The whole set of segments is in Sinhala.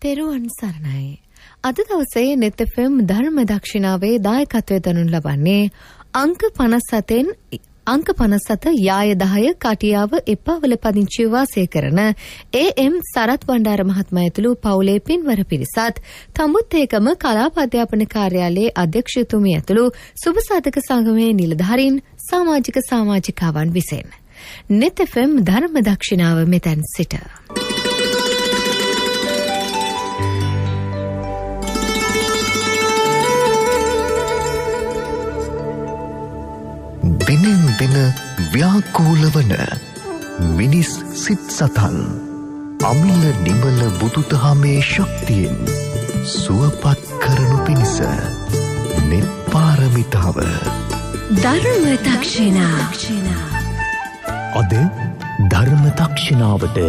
තෙරුවන් සරණයි. අද දවසේ නෙතෆම් ධර්ම දක්ෂිණාවේ දායකත්වය දනුන් ලබන්නේ අංක පනස්සතෙන් අංක පනස්සත යාය දහය කටියාව එපාවල පදිංචිව වාසය කරන ඒම් සරත් වණ්ඩාර මහත්මය ඇතුළු පවුලේ පින්වර පිරිසත් තමුත් ඒකම කලා අධ්‍යාපන කාර්යාලයේ අධ්‍යක්ෂතුමිය ඇතුළු සුබසාධක සංගමයේ නිලධාරීන් සමාජික සමාජිකාවන් විසින්. නෙතෆම් ධර්ම දක්ෂිණාව මෙතැන් සිට. වෙනෙන් වෙන ව්‍යාකූලවන මිනිස් සිත් සතන් අමිල නිමල බුදුදහමේ ශක්තියෙන් සුවපත් කරනු පිණිස නෙත් පාරමිතාව ධර්ම තක්ෂිණා අද ධර්ම තක්ෂිණාවට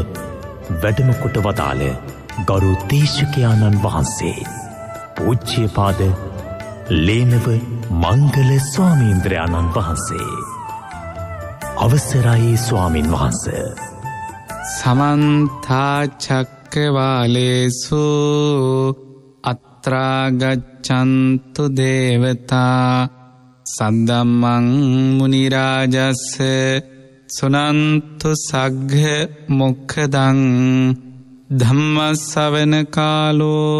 වැඩමකොට වදාළ ගරු තේශකයාණන් වහන්සේ පූච්චිය පාද ලේනව මංගල ස්වාමීන්ද්‍රයාණන් වහන්සේ. අවසරයි ස්වාමින් වහන්ස. සමන්තාචක්කවාලේසු අත්‍රාගච්චන්තු දේවතා සන්දම්මං මනිරාජස්ස සුනන්තු සග්හ මොක්කදං ධම්මස්සවන කාලෝ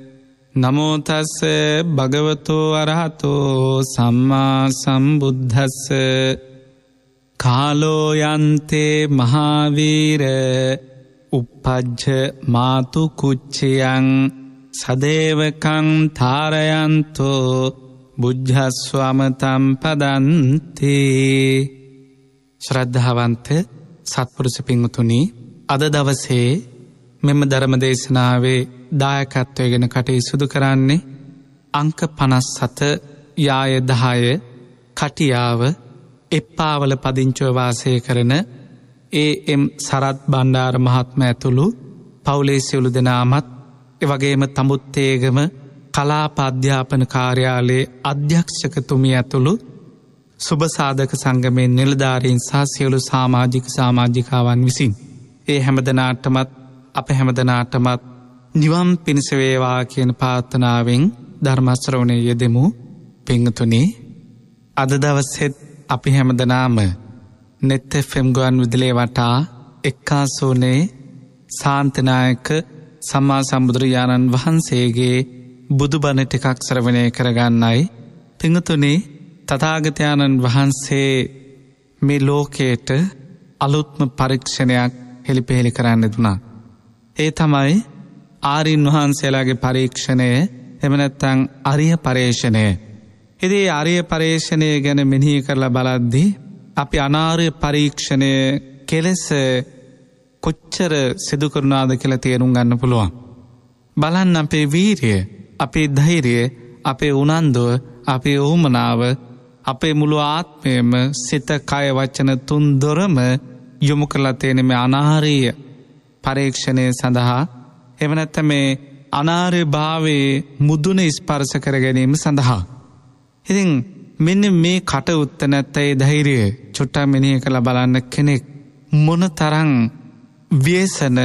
නමෝතස්ස භගවතෝ අරහතෝ සම්මා සම්බුද්ධස්ස කාලෝයන්තේ මහාවීර උපපජ්ජ මාතුකුච්චයන් සදේවකං තාරයන්තෝ බුද්ධස්වාමතම් පදන්ති ශ්‍රද්ධාවන්ත සත්පුරුස පිංහතුනි අද දවසේ මෙම ධර්ම දේශනාවේ දායකත්වය ගැන කටයු සුදු කරන්නේ අංක පනස් සත යාය දහාය කටියාව එප්පාවල පදිංචෝවාසය කරන ඒම් සරත් බණ්ඩාර මහත්ම ඇතුළු පවුලේසිවුලු දෙනාමත් එවගේම තමුත්තේගම කලාපධ්‍යාපන කාර්යාලයේ අධ්‍යක්ෂකතුමි ඇතුළු සුභසාධක සංගමෙන් නිලධාරීන් සහ සියලු සාමාජික සාමාජිකාවන් විසින්. ඒ හැමදනාටමත් අප හැමදනාටමත් නිවම් පිණිස වේවා කියන පාර්ථනාවෙන් ධර්මස්රවණය යෙදෙමු පිංහතුනේ අද දවස්සෙත් අපි හැමදනාම නෙත්ත ෆෙම්ගුවන් විදිලේ වටා එක්කාසූනේ සාන්තනායක සම්මා සම්බුදුරජාණන් වහන්සේගේ බුදුබණ ටිකක් සරවනය කරගන්නයි. පිංහතුනේ තතාගතයාණන් වහන්සේ මේ ලෝකයට අලුත්ම පරීක්ෂණයක් හෙළිපෙහෙළි කරන්න දුනා. ඒ තමයි ආරීන් වහන්සේලාගේ පරීක්ෂණය එමනැත්තං අරිය පරේෂණය. එදේ අරිය පරේෂණය ගැන මෙනිහි කරලා බලද්දි. අපි අනාර්ය පරීක්ෂණය කෙලෙස කොච්චර සිදුකරුණාද කියල තේරුම් ගන්න පුළුවන්. බලන් අපේ වීරිය අපේ ධෛරිය අපේ උනන්දුව අපේ ඕමනාව අපේ මුළු ආත්මයම සිත කය වච්චන තුන් දොරම යොමු කරලා තියෙනෙම අනාහරීය පරීක්ෂණය සඳහා එවනැත්ත මේ අනාර්ය භාවේ මුදුන ඉස්පර්ස කර ගැනීම සඳහා. ඉතින් මෙන්න මේ කට උත්ත නැත්තයි ධෛරයේ චුට්ටා මෙනිය කළ බලන්න කෙනෙක් මොන තරං වේසන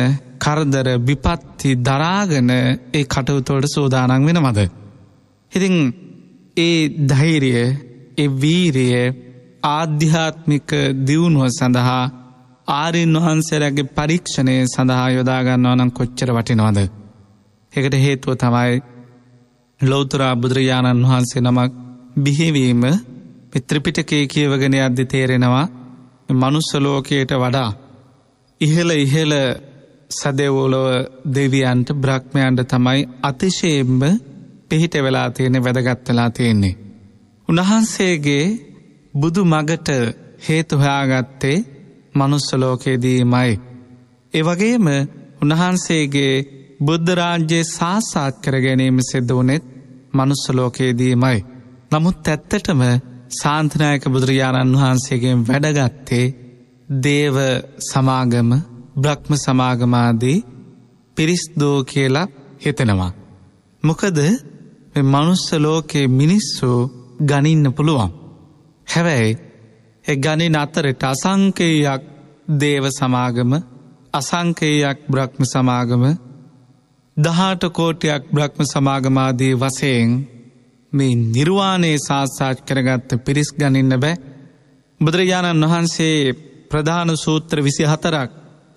කරදර බිපත්ති දරාගන ඒ කටවුතොට සූදානන් වෙන මද. ඉතිං ඒ ධෛරිය එවීරය ආධ්‍යාත්මික දියුණුව සඳහා ආරයන් වහන්සේරගේ පරීක්ෂණය සඳහා යොදාගන්නවා නම් කොච්චර වටිනවාද. එකට හේතුව තමයි ලෝතුරා බුදුරජාණන් වහන්සේ නමක් බිහිවීම පිත්‍රපිටකේ කියවගෙන අද්‍ය තේරෙනවා මනුස්සලෝකයට වඩා. ඉහළ ඉහළ සදෙවෝලොව දෙවියන්ට බ්‍රහ්මයන්ට තමයි අතිශයෙන්ම පිහිට වෙලා තියෙන වැදගත්වලා තියෙන්නේ. උණහන්සේගේ බුදු මගට හේතුහයාගත්තේ මනුස්සලෝකයේදීමයි. එවගේම උණහන්සේගේ බුද්ධරාජ්‍යයේ සාසාත් කර ගැනීම සිද්ධ වනෙත් මනුස්සලෝකයේදීමයි. නමුත් ඇත්තටම සාන්තනායක බුදුරජාණන් වහන්සේගෙන් වැඩගත්තේ දේව සමාගම බ්‍රහ්ම සමාගමාදී පිරිස්දෝ කියලා හිතෙනවා. මොකද මනුස්ස ලෝකයේ මිනිස්සු ගනින්න පුළුවන්. හැවැයි ගණෙන් අතරට අසංකේයක් දේව සමාගම අසංකේයක් බ්‍රහ්ම සමාගම දහට කෝටයක් බ්‍රහ්ම සමාගමාදී වසයෙන් මේ නිර්වාණයේ සාස්සාච් කරගත්ත පිරිස් ගණන්න බෑ බුදුරජාණන් වහන්සේ ප්‍රධාන සූත්‍ර විසි හතරක්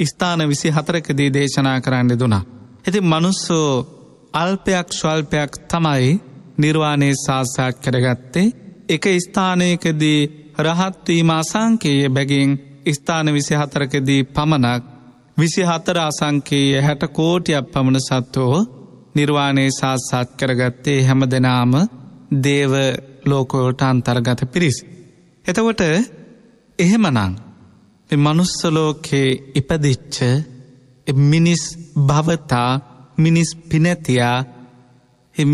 ස්ථාන විසි හතරකදී දේශනා කරන්න දුනා. ඇති මනුස්සෝ අල්පයක් ස්වල්පයක් තමයි නිර්වාණයේ සාස්සාච් කරගත්තේ එක ස්ථානයකදී රහත්වීම අසංකයේ බැගින් ස්ථාන විසි හතරකදී පමණක් විසි හතර අසංකයේ හැට කෝටියක් පමණ සත්වෝ නිර්වාණය සාත්සාත් කරගත්තේ හැම දෙනාම දේව ලෝකෝට අන්තර්ගත පිරිස්. එතකොට එහෙමනං මනුස්සලෝකයේ ඉපදිච්ච මිනිස් භවතා මිනිස් පිනැතියා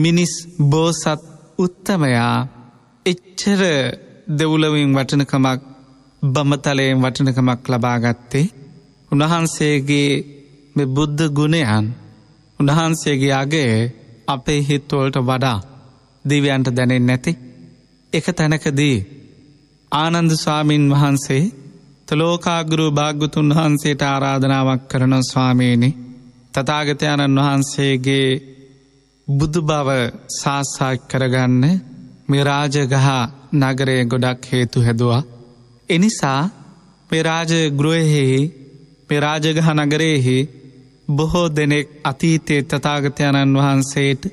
මිනිස් බෝසත් උත්තමයා එච්චර දෙවුලවින් වටනකමක් බමතලයෙන් වටනකමක් ලබාගත්තේ උණහන්සේගේ මෙ බුද්ධ ගුණයන් උණහන්සේගේ අගේ අපේ හිත්තුවලට වඩා දිවයන්ට දැනෙන් නැති එක තැනකදී ආනන්ද ස්වාමීන් වහන්සේ තලෝකාගුරු භාග්‍යතුන් වහන්සේට ආරාධනාවක් කරන ස්වාමීණි තතාගතයණන් වහන්සේගේ බුදු බව සාස්සාක් කරගන්න මිරාජගහ නගරය ගොඩක් හේතු හැදවා. එනිසා පෙරාජ ගෘයහෙහි පෙරාජගහ නගරයෙහි බොහෝ දෙනෙක් අතීතයේ තතාගතයණන් වහන්සේට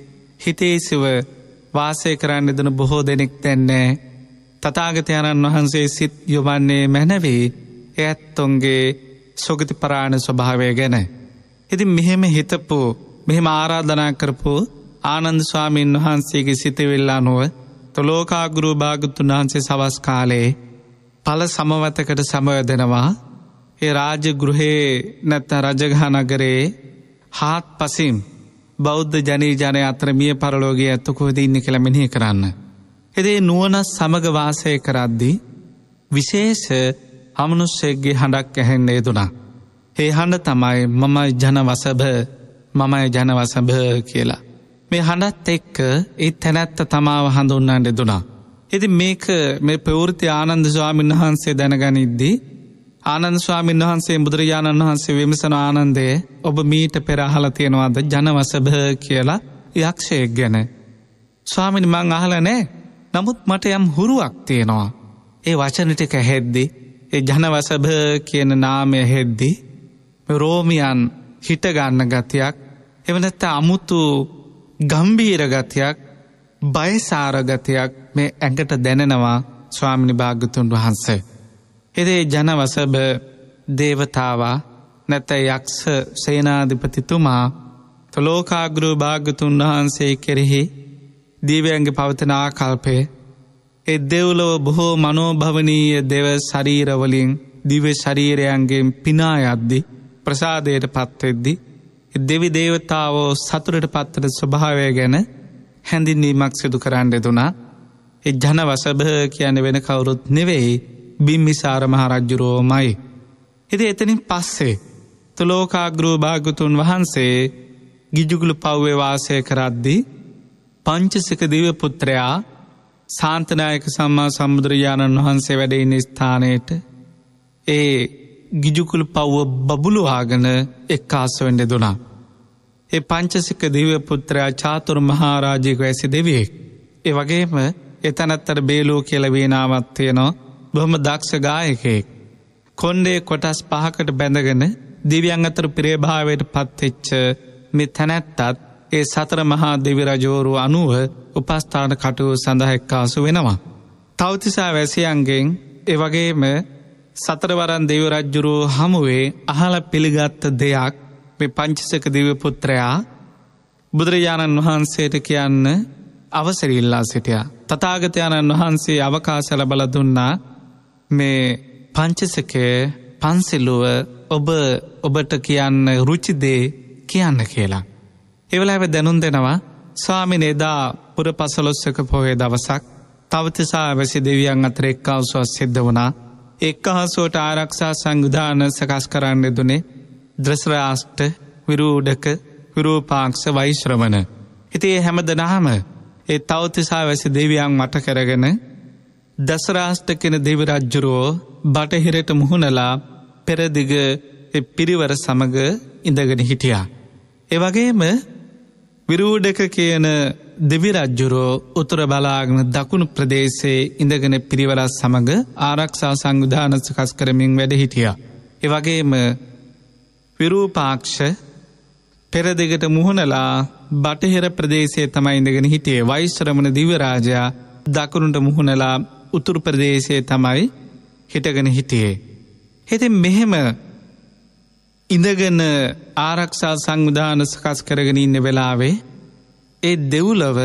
හිතේසිව වාසය කරන්න දෙන බොහෝ දෙනෙක් තැන්නේ. තතාගතයණන් වහන්සේ සිත් යොබන්නේ මැනවේ ඇත්තුන්ගේ සොගති පරාණ ස්වභාවය ගැන. ඉති මෙහෙම හිතපු මෙහෙම ආරාධනා කරපු ආනන්ද ස්වාමීන් වහන්සේගේ සිතවෙල්ලා නොව ලෝකාගුරු භාගතුන් වහන්සේ සවස් කාලයේ පල සමවතකට සමයදෙනවා ඒ රාජ ගෘහේ නැත්ත රජගහනගරේ හාත් පසිම් බෞද්ධ ජනී ජනය අත්‍ර මිය පරලෝගේ ඇත්තකෝද ඉන්න කළමිනිය කරන්න. එදේ නුවන සමගවාසය කරද්දි විශේෂ හමනුස්සෙක්ගේ හඬක් ඇහෙන්නේ දුනා. ඒ හඬ තමයි මමයි ජනවසභ මමයි ජනවසභ කියලා. මේ හඬත් එක්ක ඒ තැනැත්ත තමාව හඳුන්නන්ට දුනා. එති මේක මේ ප්‍රවෘති ආනන්ද ස්වාමීන් වහන්සේ දැනගනිද්දී. ආනන්ද ස්වාමීන් වහන්සේ බුදුරජාණන් වහන්සේ විමසන ආනන්දය ඔබ මීට පෙරහල තියෙනවාද ජනවසභ කියලා යක්ෂයෙක් ගැන. ස්වාමිනි මං අහල නෑ නමුත් මට යම් හුරුවක් තියෙනවා. ඒ වචනටික හෙද්දි ඒ ජනවසභ කියන නාමය හෙද්දි රෝමියන් හිටගන්න ගතියක් එවනැත්ත අමුතු ගම්බීරගතයක් බයසාරගතයක් මේ ඇඟට දැනෙනවා ස්වාමිණි භාගතුන් වහන්ස. එදේ ජනවසභ දේවතාවා නැත යක්ෂ සේනාධිපතිතුමා තොලෝකාග්‍රෘ භාගතුන් වහන්සේ කෙරෙහි දීවයන්ගේ පවතනා කල්පය එදෙව්ලොව බොහෝ මනෝභවනීය දෙව ශරීරවලින් දිව ශරීරයන්ගෙන් පිනා අද්දි ප්‍රසාදයට පත්වෙද්දිී දෙවි දේවතාවෝ සතුරට පත්තන ස්වභාවය ගැන හැඳින්දීමක් සිදු කරන්න දෙදුනා එ ජන වසභ කියන වෙන කවුරුත් නෙවෙයි බිම්මිසාර මහරජ්ජුරෝමයි. එද එතනින් පස්සේ තුලෝකාග්‍රෝ භාගතුන් වහන්සේ ගිජුගුලු පව්්‍යවාසය කරද්දි පංචසික දිවපුත්‍රයා සාන්තනායක සම්මා සම්බුදුරජාණන් වහන්සේ වැඩඉන්න ස්ථානයට ඒ ගිජුකුල් පව්ව බබුලුවාගෙන එක්කාසවෙන්ඩ දුනා. ඒ පංචසික දිව පුත්‍රයා චාතුර මහාරාජයක ඇසි දෙවියෙක්. ඒ වගේම එතනත්තට බේලෝ කියල වේනාවත්තියනවා බොහම දක්ෂ ගායකයෙක්. කොන්්ඩේ කොටස් පහකට බැඳගෙන දිවියංගතර ප්‍රේභාවයට පත්තිච්ච මෙ තැනැත්තත් ඒ සතර මහා දෙවිරජෝරු අනුව උපස්ථාන කටුව සඳහෙක්කාසු වෙනවා. තෞතිසා වැසියන්ගෙන් එවගේම සතරවරන් දෙව රජ්ජුරූ හමුවේ අහල පිළිගත්ත දෙයක් මෙ පංචිසක දිවපුත්‍රයා බුදුරජාණන් වහන්සේට කියන්න අවසරඉල්ලා සිටියා. තතාගතයණන් වහන්සේ අවකාශ ලබල දුන්නා මේ පංචසකය පන්සිල්ලුව ඔබ ඔබට කියන්න රුචිදේ කියන්න කියලා. එවල ඇව දැනුන් දෙනවා ස්වාමින එදා පුර පසලොස්සක පොහේ දවසක් තවතිසා වැසි දෙවියන් අතර එක්කවසුවත් සිද්ධ වනා එක්කහසෝට ආරක්ෂා සංවිධාන සකස් කරන්න දුනේ ද්‍රස්රාෂ්ට විරූඩක විරූපාක්ෂ වෛශ්‍රමණ. හිතේ හැම දනාම ඒ තවතිසා වැසි දෙවියන් මට කරගෙන දසරාෂ්ට කෙන දෙවිරජ්ජුරෝ බටහිරට මුහුණලා පෙරදිග පිරිවර සමඟ ඉඳගෙන හිටියා. එවගේම විරූඩක කියන දෙවිරජ්ජුරෝ උතුර බලාගෙන දකුණු ප්‍රදේශයේ ඉඳගෙන පිරිවරස් සමඟ ආරක්ෂා සංවිධානස්කස් කරමින් වැඩ හිටිය. එවගේම විරූපාක්ෂ පෙර දෙකට මුහුණලා බටහිර ප්‍රදේශය තමයි ඉඳගෙන හිටියේ වයිශ්‍රමණ දිවරාජා දකුණුට මුහුණලා උතුරු ප්‍රදේශය තමයි හිටගෙන හිටියේ. හෙති මෙහෙම ඉඳගන ආරක්ෂා සංවිධාන සකස් කරගෙන ඉන්න වෙලාවේ ඒ දෙව්ලව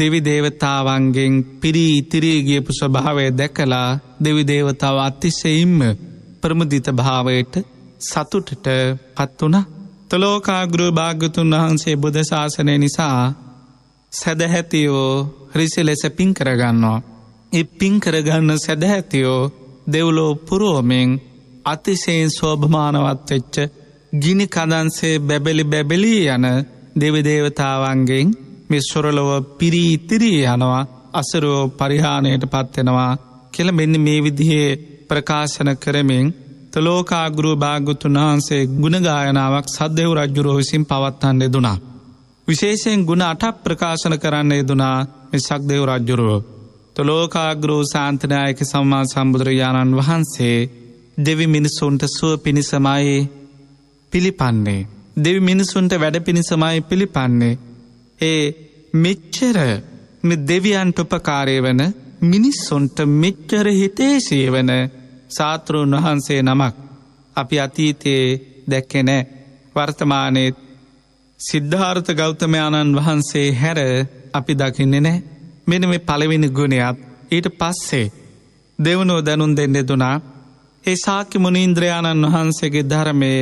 දෙවිදේවතාවන්ගෙන් පිරී ඉතිරීගියපු ස්වභාවය දැකලා දෙවිදේවතාව අතිසෙයිම්ම ප්‍රමුදිත භාවයට සතුටට පත්වන තොලෝකාගෘ භාගතුන් වහන්සේ බුදශාසනය නිසා සැදැහැතියෝ රිසි ලෙස පින් කරගන්නවා. එ පින් කරගන්න සැදැහැතියෝ දෙව්ලෝ පුරුවමෙන් අතිසයෙන් සෝභමානවත් වෙච්ච ගිනි කදන්සේ බැබෙලි බැබෙලී යන දෙවිදේවතාවන්ගෙන් මිස්සොරලොව පිරී ඉතිරී යනවා අසරෝ පරිහානයට පත්වෙනවා කෙළ මෙන්න මේ විදිහේ ප්‍රකාශන කරමින් තලෝකාගුරු භාගුතුන් වහන්සේ ගුණගායනාවක් සද්දෙව් රජ්ජුරෝ විසින් පවත්හන් යෙදුනා. විශේෂයෙන් ගුණ අටක් ප්‍රකාශන කරන්න යෙදුනා මිසක්දෙව් රජ්ජුරුව. තොලෝකාග්‍රෝ සාන්තනායක සම්මා සම්බුදුරජාණන් වහන්සේ දෙවි මිනිසුන්ට සුව පිණිසමයි පිළිපන්නේ. දෙවි මිනිසුන්ට වැඩ පිණිසමයි පිළිපන්නේ ඒ මෙච්චර දෙවියන්ට උපකාරය වන මිනිස්සොන්ට මෙච්චර හිතේශය වන සාතෘන් වහන්සේ නමක් අපි අතීතයේ දැක්කෙනෑ වර්තමානයත් සිද්ධාර්ථ ගෞතමයාණන් වහන්සේ හැර අපි දකින්නේ නෑ මෙන මේ පළවෙනි ගුණයත් ඊට පස්සේ දෙවනෝ දැනුන් දෙන්න දුනා ඒ සාකි මුනින්ද්‍රයාණන් වහන්සේගේ ධරමය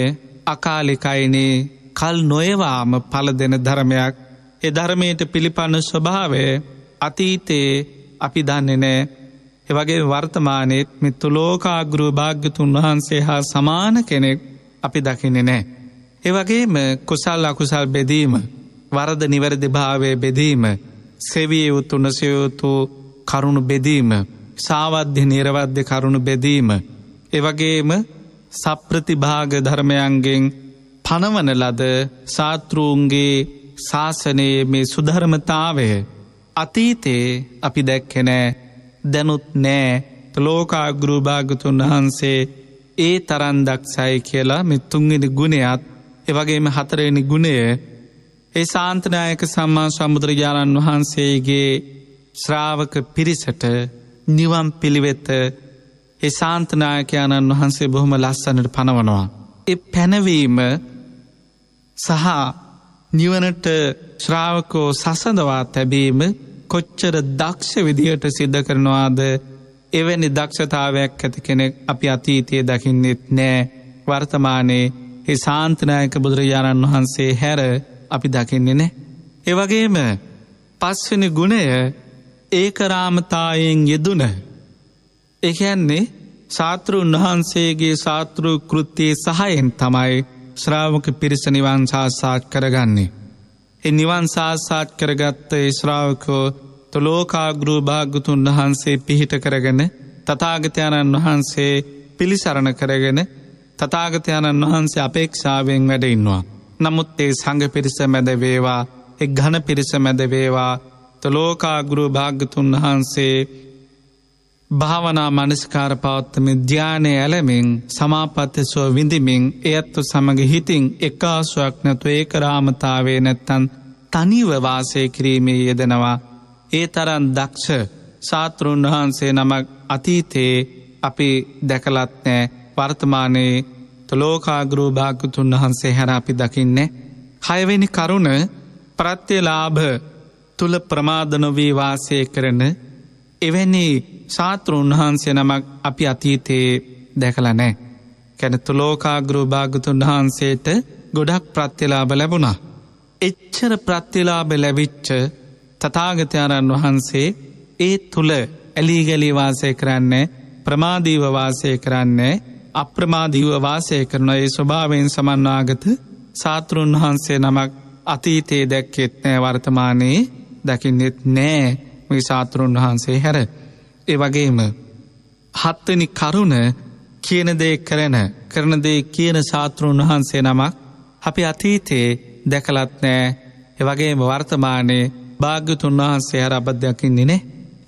අකාලිකයිනේ කල් නොයවාම පල දෙන ධරමයක් ඒ ධර්මයට පිළිපන්න ස්වභාවය අතීතයේ අපි දන්නේ නෑ එවගේ වර්තමානයත් මිත්තු ලෝකාගෘ භාග්‍යතුන් වහන්සේ හා සමාන කෙනෙක් අපි දකිනෙ නෑ. එවගේම කුසල් අකුසල් බෙදීම වරද නිවැරදි භාවය බෙදීම සෙවිය යුත් උනසයුතු කරුණු බෙදීම සාවද්‍ය නිරවද්‍ය කරුණු බෙදීම එවගේම සප්‍රතිභාග ධර්මයන්ගෙන් පනවන ලද සාතෘූන්ගේ ශාසනයේ මේ සුධර්මතාවය අතීතයේ අපි දැක්කෙනෑ දැනුත් නෑ ලෝකාගුරු භාගතුන් වහන්සේ ඒ තරන් දක්ෂයි කියලා මෙත්තුන්ගෙන ගුණයත් එවගේම හතරවෙනි ගුණය ඒ සාන්තනායක සම්මා සම්බුදුරජාණන් වහන්සේගේ ශ්‍රාවක පිරිසට නිවම් පිළිවෙත ඒ සාන්තනායකයාණන් වහන්සේ බොහොම ලස්සනට පනවනවා. එ පැනවීම සහ නිවනට ශ්‍රාවකෝ සසඳවා තැබීම කොච්චර දක්ෂ විදිහට සිද්ධ කරනවාද එවැනි දක්ෂතාවයක් ඇති කෙනෙක් අපි අතීතය දකින්නෙත් නෑ වර්තමානයේ ඒ සාන්තනායක බුදුරජාණන් වහන්සේ හැර අපි දකින්නේ නෑ. එවගේම පස්වෙන ගුණය ඒකරාමතායෙන් යෙදුන. එකයන්නේ සාතෘ උන්වහන්සේගේ සාතෘ කෘතිය සහයෙන් තමයි ශ්‍රාවක පිරිස නිවන් සාස්සාත් කරගන්නේ. එ නිවන් සාස්සාත් කරගත්ත ශ්‍රාවකෝ තුළෝකාගෘ භාගතුන් වහන්සේ පිහිට කරගෙන තතාගතයණන් වහන්සේ පිළිසරණ කරගෙන තතාගතයණන් වහන්සේ අපේක්ෂාවෙන් වැඩඉන්නවා. නමුත් ඒ සඟ පිරිස මැදවේවා එක් ගණ පිරිස මැදවේවා තුළෝකාගුරු භාගතුන් වහන්සේ භාවනා මනස්කාර පවත්තමින් ධ්‍යානය ඇලමින් සමාපත්‍යසෝ විඳමින් එයත්තු සමඟ හිතින් එක්කාසුවක් නැතු ඒකරාමතාවේ නැත්තන් තනිවවාසය කිරීමේ යෙදෙනවා. ඒ තරන් දක්ෂ සාතෘන් වහන්සේ නමක් අතීතයේ අපි දැකලත්නෑ වර්තමානයේ තලෝකාගරූ භාගතුන් වහන්සේ හැර අපි දකින්නේ. හයවෙනි කරුණ ප්‍රත්‍යලාභ තුළ ප්‍රමාධනොවී වාසය කරන එවැනි ශාතෘ උන්වහන්සේ නමක් අපි අතීතයේ දැකලනෑ. කැන තුලෝකාග්‍රෝ භාගතුන් වහන්සේට ගොඩක් ප්‍රත්්‍යලාබ ලැබුණා. එච්චර ප්‍රත්්‍යලාබ ලැබිච්ච තතාගතයාණන් වහන්සේ ඒ තුළ ඇලීගැලීවාසය කරන්නේ ප්‍රමාදීවවාසය කරන්නේ අප්‍රමාදීවවාසය කරන ඒ ස්වභාවයෙන් සමන්වාගත සාතෘන් වහන්සේ නමක් අතීතයේ දැක්කෙත් නෑ වර්තමානයේ දකින්නෙත් නෑ මේ සාතෘන් වහන්සේ හැර. ඒවගේම හත්වනි කරුණ කියනදේ කරන කරනදේ කියන ශාතෘන් වහන්සේ නමක් අපි අතීතයේ දැකලත් නෑ එවගේම වර්තමානයේ භාග්‍යතුන් වහන්සේ හර අබද්ධයකින් නිනේ.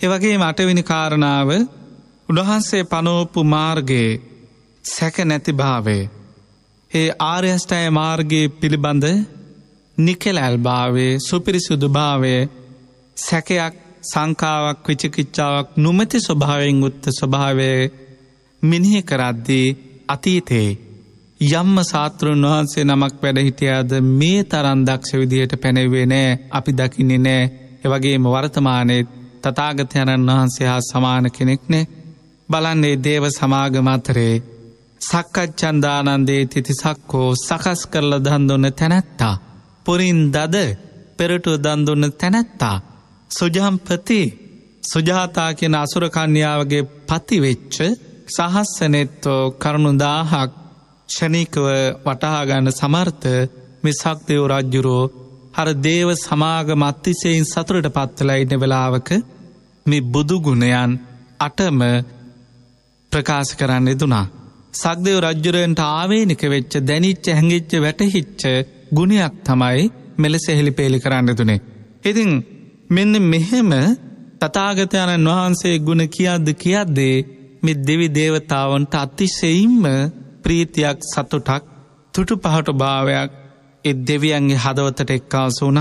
එවගේ මටවිනි කාරණාව උඩහන්සේ පනෝපු මාර්ගයේ සැක නැති භාවේ. ඒ ආර්යෂ්ටය මාර්ගයේ පිළිබඳ නිකෙලැල් භාවේ සුපිරිසුදු භාවේ සැකයක් සංකාවක් විචකිච්චාවක් නොමැති ස්වභාවෙන් උත්ත ස්වභාවය මිනිහ කරද්දී අතීතයේ. යම්ම සාතෘන් වහන්සේ නමක් වැඩහිටියාද මේ තරන් දක්ෂ විදිහයට පැනෙවේ නෑ අපි දකින්නේ නෑ එවගේම වර්තමානයේ තතාගතයණන් වහන්සේ හා සමාන කෙනෙක්නේ බලන්නේ දේව සමාගමතරේ සක්කච්චන්දානන්දේ තිතිසක්කෝ සකස් කරල දන්දුන්න තැනැත්තා. පුරින් දද පෙරටු දන්දුන්න තැනැත්තා. සුජම්පති සුජාතා කියෙන අසුරකන්‍යාවගේ පතිවෙච්ච සහස්සනෙත්තෝ කරුණු දාහක් ෂණිකව වටහාගන්න සමර්ථ මිසක්දයෝ රජ්ජුරෝ හර දේව සමාග මත්තිසයෙන් සතුරට පත්තලා ඉන්න වෙලාවක මේ බුදුගුණයන් අටම ප්‍රකාශ කරන්න දුනා. සක්දයෝ රජ්ජුරෙන්ට ආවේනික වෙච්ච දැනිච්ච හැඟිච්ච වැටහිච්ච ගුණයක් තමයි මෙලෙස එහෙළි පේලි කරන්න දුනේ. ඉතිං මෙන්න මෙහෙම තතාගතයණන් වහන්සේ ගුණ කියද්ද කියද්දේ මෙ දෙවි දේවතාවන්ට අතිශෙයිම්ම ප්‍රීතියක් සතුටක් තුටු පහට භාවයක් එ දෙවියන්ගේ හදවතට එක්කාසුන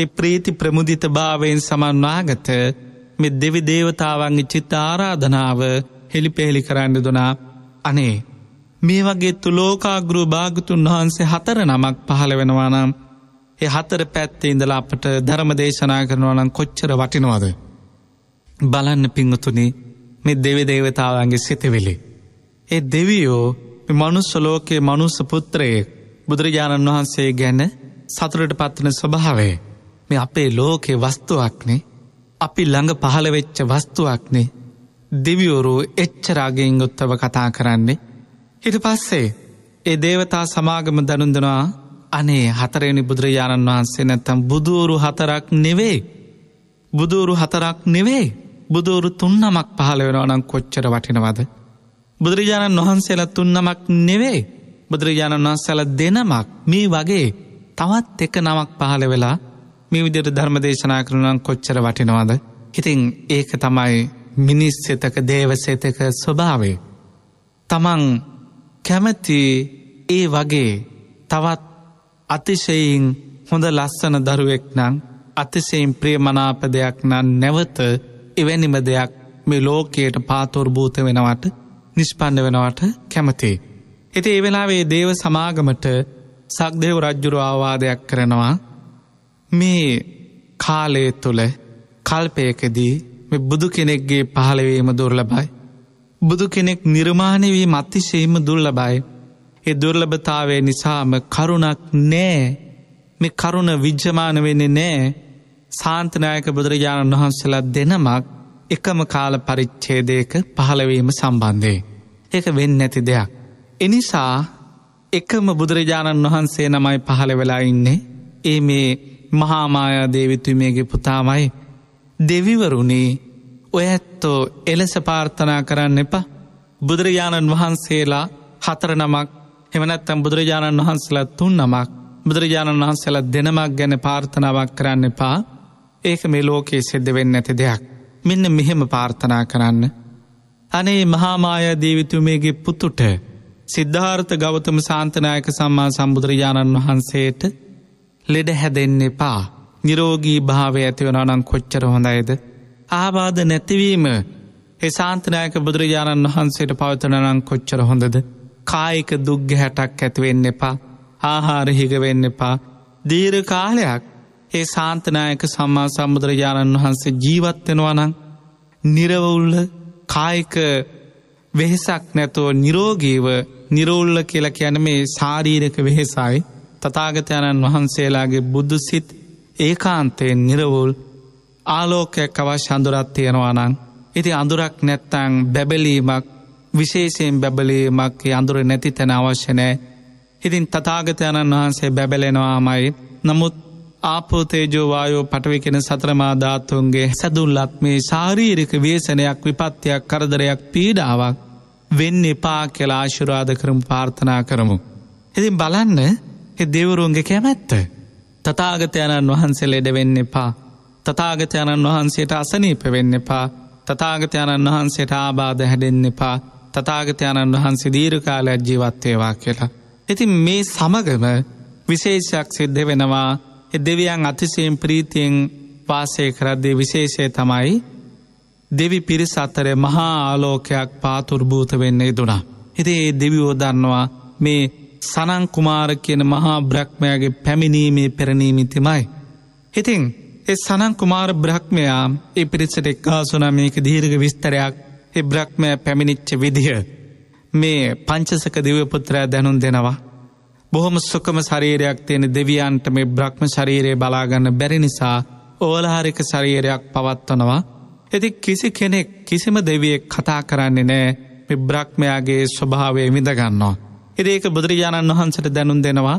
ඒ ප්‍රීති ප්‍රමුදිත භාවයෙන් සමන්වාගත මෙ දෙවි දේවතාවන්ගේ චිත්ත ආරාධනාව හෙළිපෙහෙළි කරන්න දුනා අනේ මේ වගේ තුලෝකාගුරු භාගතුන් වහන්සේ හතර නමක් පහළ වෙනවානම් ඒ හතර පැත්තේ ඉඳලා අපට ධර්ම දේශනා කරනවනන් කොච්චර වටිනවාද. බලන්න පිංහතුනේ මේ දෙවි දේවතාවන්ගේ සිතවෙලි. ඒ දෙවියෝ මනුස්සලෝකයේ මනුස්ස පුත්‍රයේ බුදුරජාණන් වහන්සේ ගැන සතුරට පත්වන ස්වභාවේ මේ අපේ ලෝකේ වස්තුවක්නේ අපි ළඟ පහළවෙච්ච වස්තුවක්නේ දෙවියෝරු එච්චරාගෙන් ගොත්තව කතා කරන්නේ. හිට පස්සේ ඒ දේවතා සමාගම දනුන්දනවා අනේ හතරයනි බුදුරජාණන් වහන්සේ නැත්තම් බුදුවරු හතරක් නෙවේ. බුදුවරු හතරක් නෙවේ. බුදුවරු තුන්නමක් පහළ වෙනවනම් කොච්චර වටිනවද. බුදුරජාණන් වහන්සේල තුන්නමක් නෙවේ. බුදුරජාණන් වහන්සල දෙනමක් මේ වගේ තවත් එක නමක් පහළ වෙලා මේ විදිර ධර්මදේශනා කරනන් කොච්චර වටිනවාද. ඉතිං ඒක තමයි මිනිස් සෙතක දේවසේතක ස්වභාවේ. තමන් කැමති ඒ වගේ තවත් අතිශයින් හොඳ ලස්සන දරුවෙක් නං අතිශයෙන් ප්‍රියමනාප දෙයක් නන් නැවත එවැනිම දෙයක් මේ ලෝකයට පාතොර්භූත වෙනවට නිෂ්පණ්ඩ වෙනවට කැමති. එති ඒවෙලාවේ දේව සමාගමට සක්දෙව් රජ්ජුරු ආවාදයක් කරනවා මේ කාලය තුළ කල්පයකදී මෙ බුදු කෙනෙක්ගේ පහළවීම දුර්ලබයි. බුදු කෙනෙක් නිර්මාණයවී මත්තිශයම දුර්ලබයි ඒ දුර්ලභතාවය නිසාම කරුණක් නෑ මේ කරුණ විජ්්‍යමාන වෙන්නේ නෑ සාන්තනායක බුදුරජාණන් වහන්සලා දෙනමක් එකම කාල පරිච්චේදයක පහළවීම සම්බන්ධය. ඒක වෙන්න ඇති දෙයක්. එනිසා එකම බුදුරජාණන් වහන්සේ නමයි පහළ වෙලා ඉන්නේ ඒ මේ මහාමායා දේවිතුමේගේ පුතාමයි දෙවිවරුණේ ඔය ඇත්තෝ එලෙස පාර්ථනා කරන්න එප බුදුරජාණන් වහන්සේලා හතර නමක් හෙමනත්තම් බුදුරජාණන් වහන්සලත් තුන් නමක් බුදුරජාණන් වහන්සලත් දෙනමක් ගැන පාර්ථනාවක් කරන්න එපා ඒක මේ ලෝකයේ සෙද්ද වෙන්න ඇති දෙයක් මෙන්න මෙහෙම පාර්ථනා කරන්න. අනේ මහාමාය දේවිතුමේගේ පුතුට සිද්ධාර්ථ ගෞතම සාන්තනායක සම්මා සම්බුදුරජාණන් වහන්සේට ලෙඩ හැදෙන්න එපා නිරෝගී භාවය ඇතිවනනම් කොච්චර හොඳයිද. ආබාධ නැතිවීම එසාන්තනායක බුදුරජාණන් වහන්සේට පවතනනම් කොච්චර හොඳද. කායික දුග්ග හැටක් ඇතිවෙන්න එපා ආහාරහිගවෙන්න එපා දීර කාලයක් ඒ සාන්තනායක සම්මා සම්බුදුරජාණන් වහන්සේ ජීවත්වෙනවනං නිරවුල්ල කායික වෙහෙසක් නැතෝ නිරෝගීව නිරවුල්ල කියලා කියන මේ ශාරීරක වෙහෙසයි තතාගතයණන් වහන්සේලාගේ බුද්ධ සිත් ඒකාන්තයෙන් නිරවුල් ආලෝකයක් අවශ්‍ය අඳුරත් තියෙනවනං ඉති අඳුරක් නැත්තං බැබලීමක් විශේෂයෙන් බැබලීමක් අඳුර නැති තැන අවශ්‍යනෑ. ඉතින් තතාගතයණන් වහන්සේ බැබලෙනවාමයි. නමුත් ආපෝතේජෝවායෝ පටවිකෙන සත්‍රමාධාත්තුන්ගේ සැදුල්ලත් මේ ශාරීරික වේසනයක් විපත්තියක් කරදරයක් පීඩාවක් වෙන්න එපා කියලා ආශුරාධ කරම් පාර්ථනා කරමු. ඉතින් බලන්න දෙවරුන්ගේ කැමැත්ත. තතාගතයණන් වහන්සේලෙඩ වෙන්න එපා. තතාගතයණන් වහන්සේට අසනීප වෙන්න එපා. තතාගතයණන් වහන්සේට ආබාධ හැඩෙන්න එපා තතාගතයණන් වහන්සේ දීර්කාලයක් ජීවත්වේවා කියලා. ඉතින් මේ සමගම විශේෂයක් සිද්ධ වෙනවා දෙවියන් අතිසයෙන් ප්‍රීතියෙන් වාසය කරද්දේ විශේෂය තමයි දෙවි පිරිස අතර මහා ආලෝකයක් පාතුර්භූත වෙන්නේ දුනා. හිතේ ඒ දෙවියෝ දන්නවා මේ සනං කුමාර කියන මහා බ්‍රහ්මයාගේ පැමිණීමේ පෙරණීමිතිමයි. හිතින් ඒ සනං කුමාර බ්‍රහ්මයා ඒ පිරිසට එක්කාසුන මේක දීර්ග විස්තරයක් ඒ බ්‍රක්්මය පැමිණිච්ච විදිහ. මේ පංචසක දිවපුත්‍රෑ දැනුන් දෙනවා. බොහොම සුකම ශරීරයක් තියෙන දෙවියන්ට මේ බ්‍රහ්ම ශරීරය බලාගන්න බැරි නිසා ඕලහාරික ශරීරයක් පවත්වනවා. ඇති කිසි කෙනෙක් කිසිම දෙවියෙක් කතා කරන්නේ නෑ මෙ බ්‍රක්්මයාගේ ස්වභාවය විඳගන්නවා. එරේක බුදුරජාණන් වහන්සට දැනුම් දෙනවා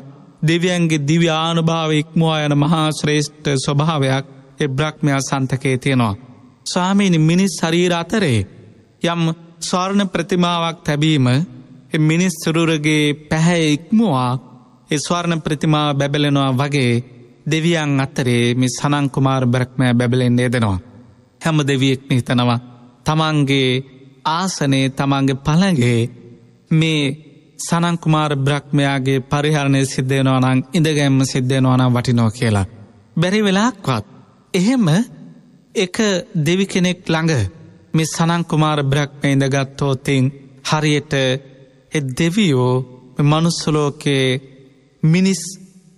දෙවියන්ගේ දිවි ආනුභාව ඉක්මවා යන මහා ශ්‍රේෂ්ඨ ස්වභාවයක් එ බ්‍රක්්මයා සන්තකේ තියෙනවා. ස්වාමීනි මිනිස් ශරීර අතරේ යම් ස්වර්ණ ප්‍රතිමාවක් තැබීම මිනිස් සුරුරගේ පැහැ ඉක්මවා ස්වර්ණ ප්‍රතිමා බැබලෙනවා වගේ දෙවියන් අත්තරේ මේ සනංකුමාර බ්‍රක්්මය බැබලෙන් ේදෙනවා. හැම දෙවියෙක්ම හිතනවා තමන්ගේ ආසනේ තමන්ගේ පළගේ මේ සනංකුමාර බ්‍රක්්මයාගේ පරිහරණය සිද්ධයනවා නං ඉඳගැම්ම සිද්ධයනවානම් වටිනෝ කියලා. බැරි වෙලාක්වත් එහෙම එක දෙවි කෙනෙක් ළඟ මේ සනංකුමාර බ්‍රහ්ම ඉඳගත්තෝතින් හරියට එ දෙවියෝ මනුස්සලෝකයේ මිනිස්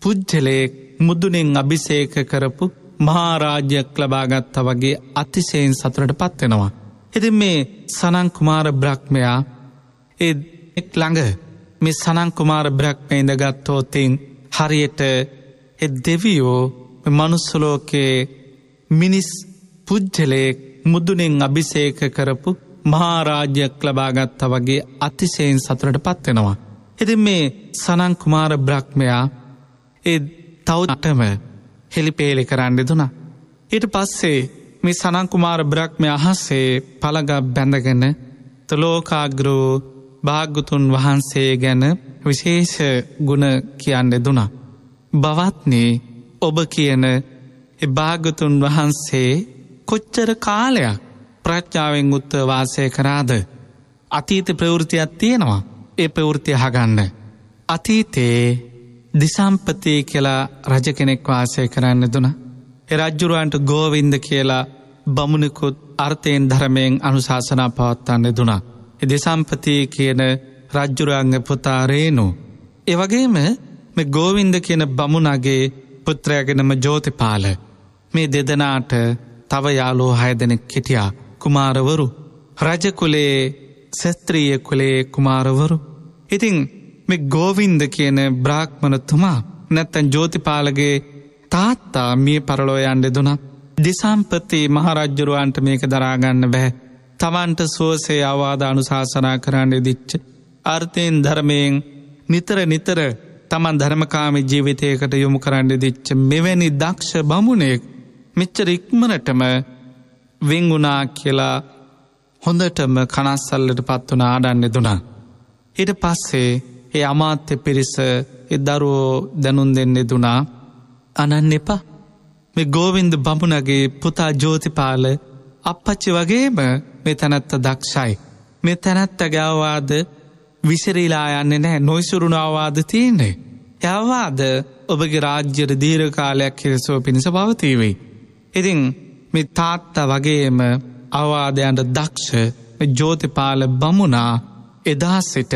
පුද්ජලයෙක් මුදුනෙන් අභිසේක කරපු මහාරාජ්‍යයක් ලබාගත්ත වගේ අතිශයෙන් සතුරට පත්වෙනවා. එති මේ සනංකුමාර බ්‍රහ්මයා ඒ එක් ළඟ මේ සනංකුමාර බ්‍රහ්ම ඉඳගත්තෝතින් හරියට එ දෙවියෝ මනුස්සලෝකයේ මිනිස් පුද්ජලයෙක් මුදුනෙන් අභිසේක කරපු මහාරාජ්‍යයක් ලබාගත්ත වගේ අතිසයෙන් සතුරට පත්වෙනවා. එති මේ සනංකුමාර බ්‍රක්්මයා ඒ තවටම හෙළිපේලි කරන්න දුනා. ඊට පස්සේ මේ සනංකුමාර බ්‍රක්්මය අහස්සේ පළග බැඳගෙන තලෝකාග්‍රෝ භාග්ගුතුන් වහන්සේ ගැන විශේෂ ගුණ කියන්න දුනා. බවත්නේ ඔබ කියන භාගතුන් වහන්සේ කොච්චර කාලයක් ප්‍රඥාවෙන් උත්ත වාසය කරාද අතීත ප්‍රවෘතියක් තියෙනවා ඒ ප්‍රවෘතිය හගන්න අතීතයේ දිසම්පතිය කියලා රජ කෙනෙක් වාසය කරන්න දුන එරජ්ජුරුවන්ට ගෝවින්ද කියලා බමුණකුත් අර්ථයෙන් ධරමයෙන් අනුශාසනා පවත්වන්න දුනා දෙසම්පතිය කියන රජ්ජුරංග පුතාරේනු එවගේම මේ ගෝවින්ද කියන බමුණගේ පුත්‍රයගෙනම ජෝතිපාල මේ දෙදනාට තව යාලෝ හයදෙනෙක් කෙටියා කුමාරවරු රජකුලේ සැස්ත්‍රීය කුලේ කුමාරවරු ඉතිං මෙ ගෝවින්ද කියන බ්‍රාක්්මණතුමා නැත්තැන් ජෝතිපාලගේ තාත්තා මිය පරලෝයන්ඩ දුනා දිසම්පති මහරජ්ජරුවන්ට මේක දරාගන්න බැහැ තමන්ට සුවසේ අවාද අනුශාසනා කරන්න දිච්ච. අර්ථයෙන් ධර්මයෙන් නිතර නිතර තමන් ධර්මකාමි ජීවිතයකට යොමු කරන්න දිච්ච මෙවැනි දක්ෂ බමුණෙක් මෙච්චර ඉක්මනටම වෙංගුනා කියලා හොඳටම කනස්සල්ලට පත්වන ආඩන්න දුනා. ඉට පස්සේ ඒ අමාත්‍ය පිරිස එදරුවෝ දැනුන් දෙන්නේ දුනා අනන්න එපා මේ ගෝවින්ද බමුණගේ පුතා ජෝතිපාල අපපච්චි වගේම මේ තැනැත්ත දක්ෂයි. මේ තැනැත්ත ගෑවවාද විසිරීලා යන්නේ නෑ නොයිසුරුණාවාද තියන්නේ. යවාද ඔබගේ රාජ්‍යයට දීරකාලයක් හිරසුව පිණිස පවතිීවෙයි. ඉතින් මෙ තාත්තා වගේම අවාදයන්ට දක්ෂ ජෝතිපාල බමුණා එදාසිට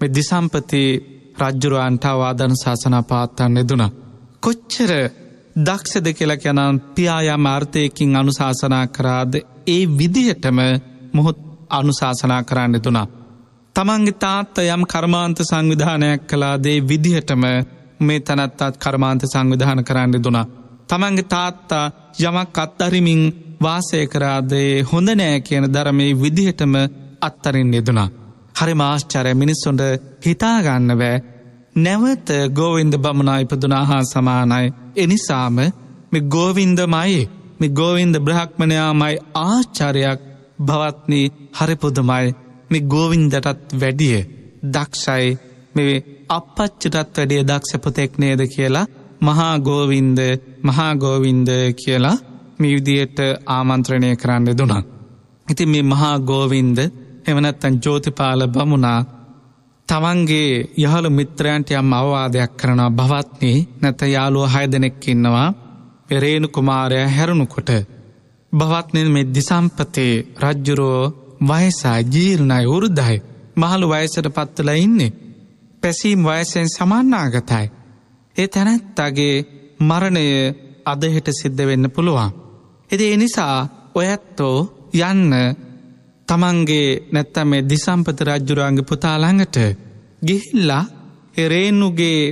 මෙ දිසම්පති රජ්ජුරුවන්ට අවාදන ශාසන පාත්තන්න එදුන. කොච්චර දක්ෂද කෙලක යනන් පියායම් අර්ථයකින් අනුශාසනා කරාද ඒ විදිහටම මොහොත් අනුශාසනා කරන්න එතුනා. තමන්ගේ තාත්ත යම් කර්මාන්ත සංවිධානයක් කලාදේ විදිහටම මේ තැනත්තාත් කර්මාන්ත සංවිධාන කරන්න දුනා. තමන්ගේ තාත්තා යමක් අත්තරිමින් වාසය කරාදේ හොඳ නෑ කියන දරමේ විදිහටම අත්තරින් යෙදනා. හරි මාශ්චරය මිනිස්සුන්ට හිතාගන්න බෑ නැවත ගෝවින්ද බමුණා ඉපදුනා හා සමානයි. එනිසාම මෙ ගෝවින්දමයි මෙ ගෝවින්ද බ්‍රහක්්මනයාමයි ආශ්චරයක් භවත්නී හරිපුදමයි මෙ ගෝවින්දටත් වැඩිය දක්ෂයි මෙ අපච්චටත් වැඩිය දක්ෂපතෙක් නේද කියලා මහා ගෝවින්ද මහා ගෝවින්ද කියලා මිවිදියට ආමන්ත්‍රණය කරන්න දුනා. ඉති මේ මහා ගෝවින්ද එවනත්තන් ජෝතිපාල බමුණා තමන්ගේ යහළු මිත්‍රයන්ට යම් අවවාදයක් කරනවා භවත්නේ නැත යාලුව හය දෙනෙක්කින්නවා පෙරේණු කුමාරය හැරුණුකොට. භවත්නෙන් මෙ දිසම්පතේ රජ්ජුරෝ වයසා ජීර්ණයි උරුද්ධයි මහළු වයසට පත්වල ඉන්නේ. පැසීම් වයසෙන් සමන්නාගතයි. ඒ තැනැත්තගේ මරණය අදහෙට සිද්ධ වෙන්න පුළුවන්. එදේ නිසා ඔයැත්තෝ යන්න තමන්ගේ නැත්තම දිසම්පත රජ්ජුරාංග පුතාළඟට ගිහිල්ලා එරේනුගේ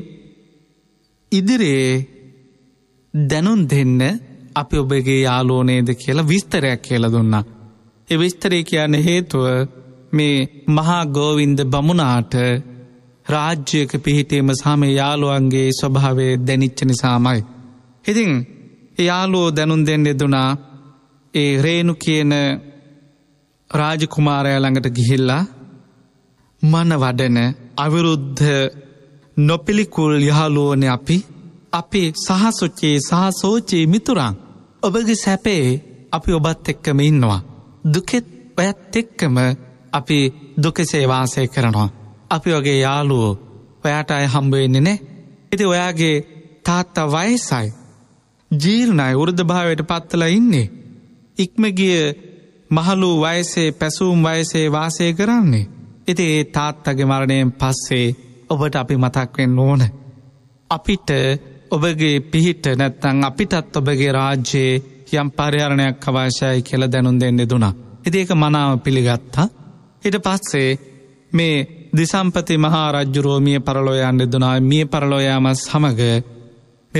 ඉදිරේ දැනුන් දෙන්න අපි ඔබගේ යාලෝනේද කියලා විස්තරයක් කියල දුන්නා. එ විස්තරේ කියන හේතුව මේ මහා ගෝවින්ද බමුණාට රාජ්‍යයක පිහිටීම සහම යාළුවන්ගේ ස්වභාවේ දැනිච්ච නිසාමයි. ඉතිං යාලුවෝ දැනුන් දෙන්න එදුනා ඒ රේනු කියන රාජකුමාරය ළඟට ගිහිල්ලා මන වඩන අවිරුද්ධ නොපිළිකුල් යහලුවන අපි අපි සහසොච්චේ සහසෝචයේ මිතුරං ඔබගේ සැපේ අපි ඔබත් එක්කම ඉන්නවා. දුකෙත් ඔයත් එක්කම අපි දුකසේ වාසය කරනවා. අපි වගේ යාලුවෝ ඔයාට අය හම්බවෙන්නේ නෑ ඇති ඔයාගේ තාත්තා වයසයි. ජීර්ණයි උරධ භාවයට පත්තල ඉන්නේ. ඉක්මගිය මහලු වයසේ පැසූම් වයසේ වාසය කරන්නේ. එති ඒ තාත්තගේ මරණයෙන් පස්සේ ඔබට අපි මතක්වෙන් ඕන. අපිට ඔබගේ පිහිට නැත්තං අපිටත් ඔබගේ රාජ්‍යයේ යම් පරිහරණයක් අවශ්‍යයි කෙල දැනුන් දෙන්න දුනා. එදේක මනාව පිළිගත්තා. හිට පස්සේ මේ දිසම්පති මහා රජ්ජුරෝමිය පරලොයන් දෙදුනා මිය පරලොයාම සමඟ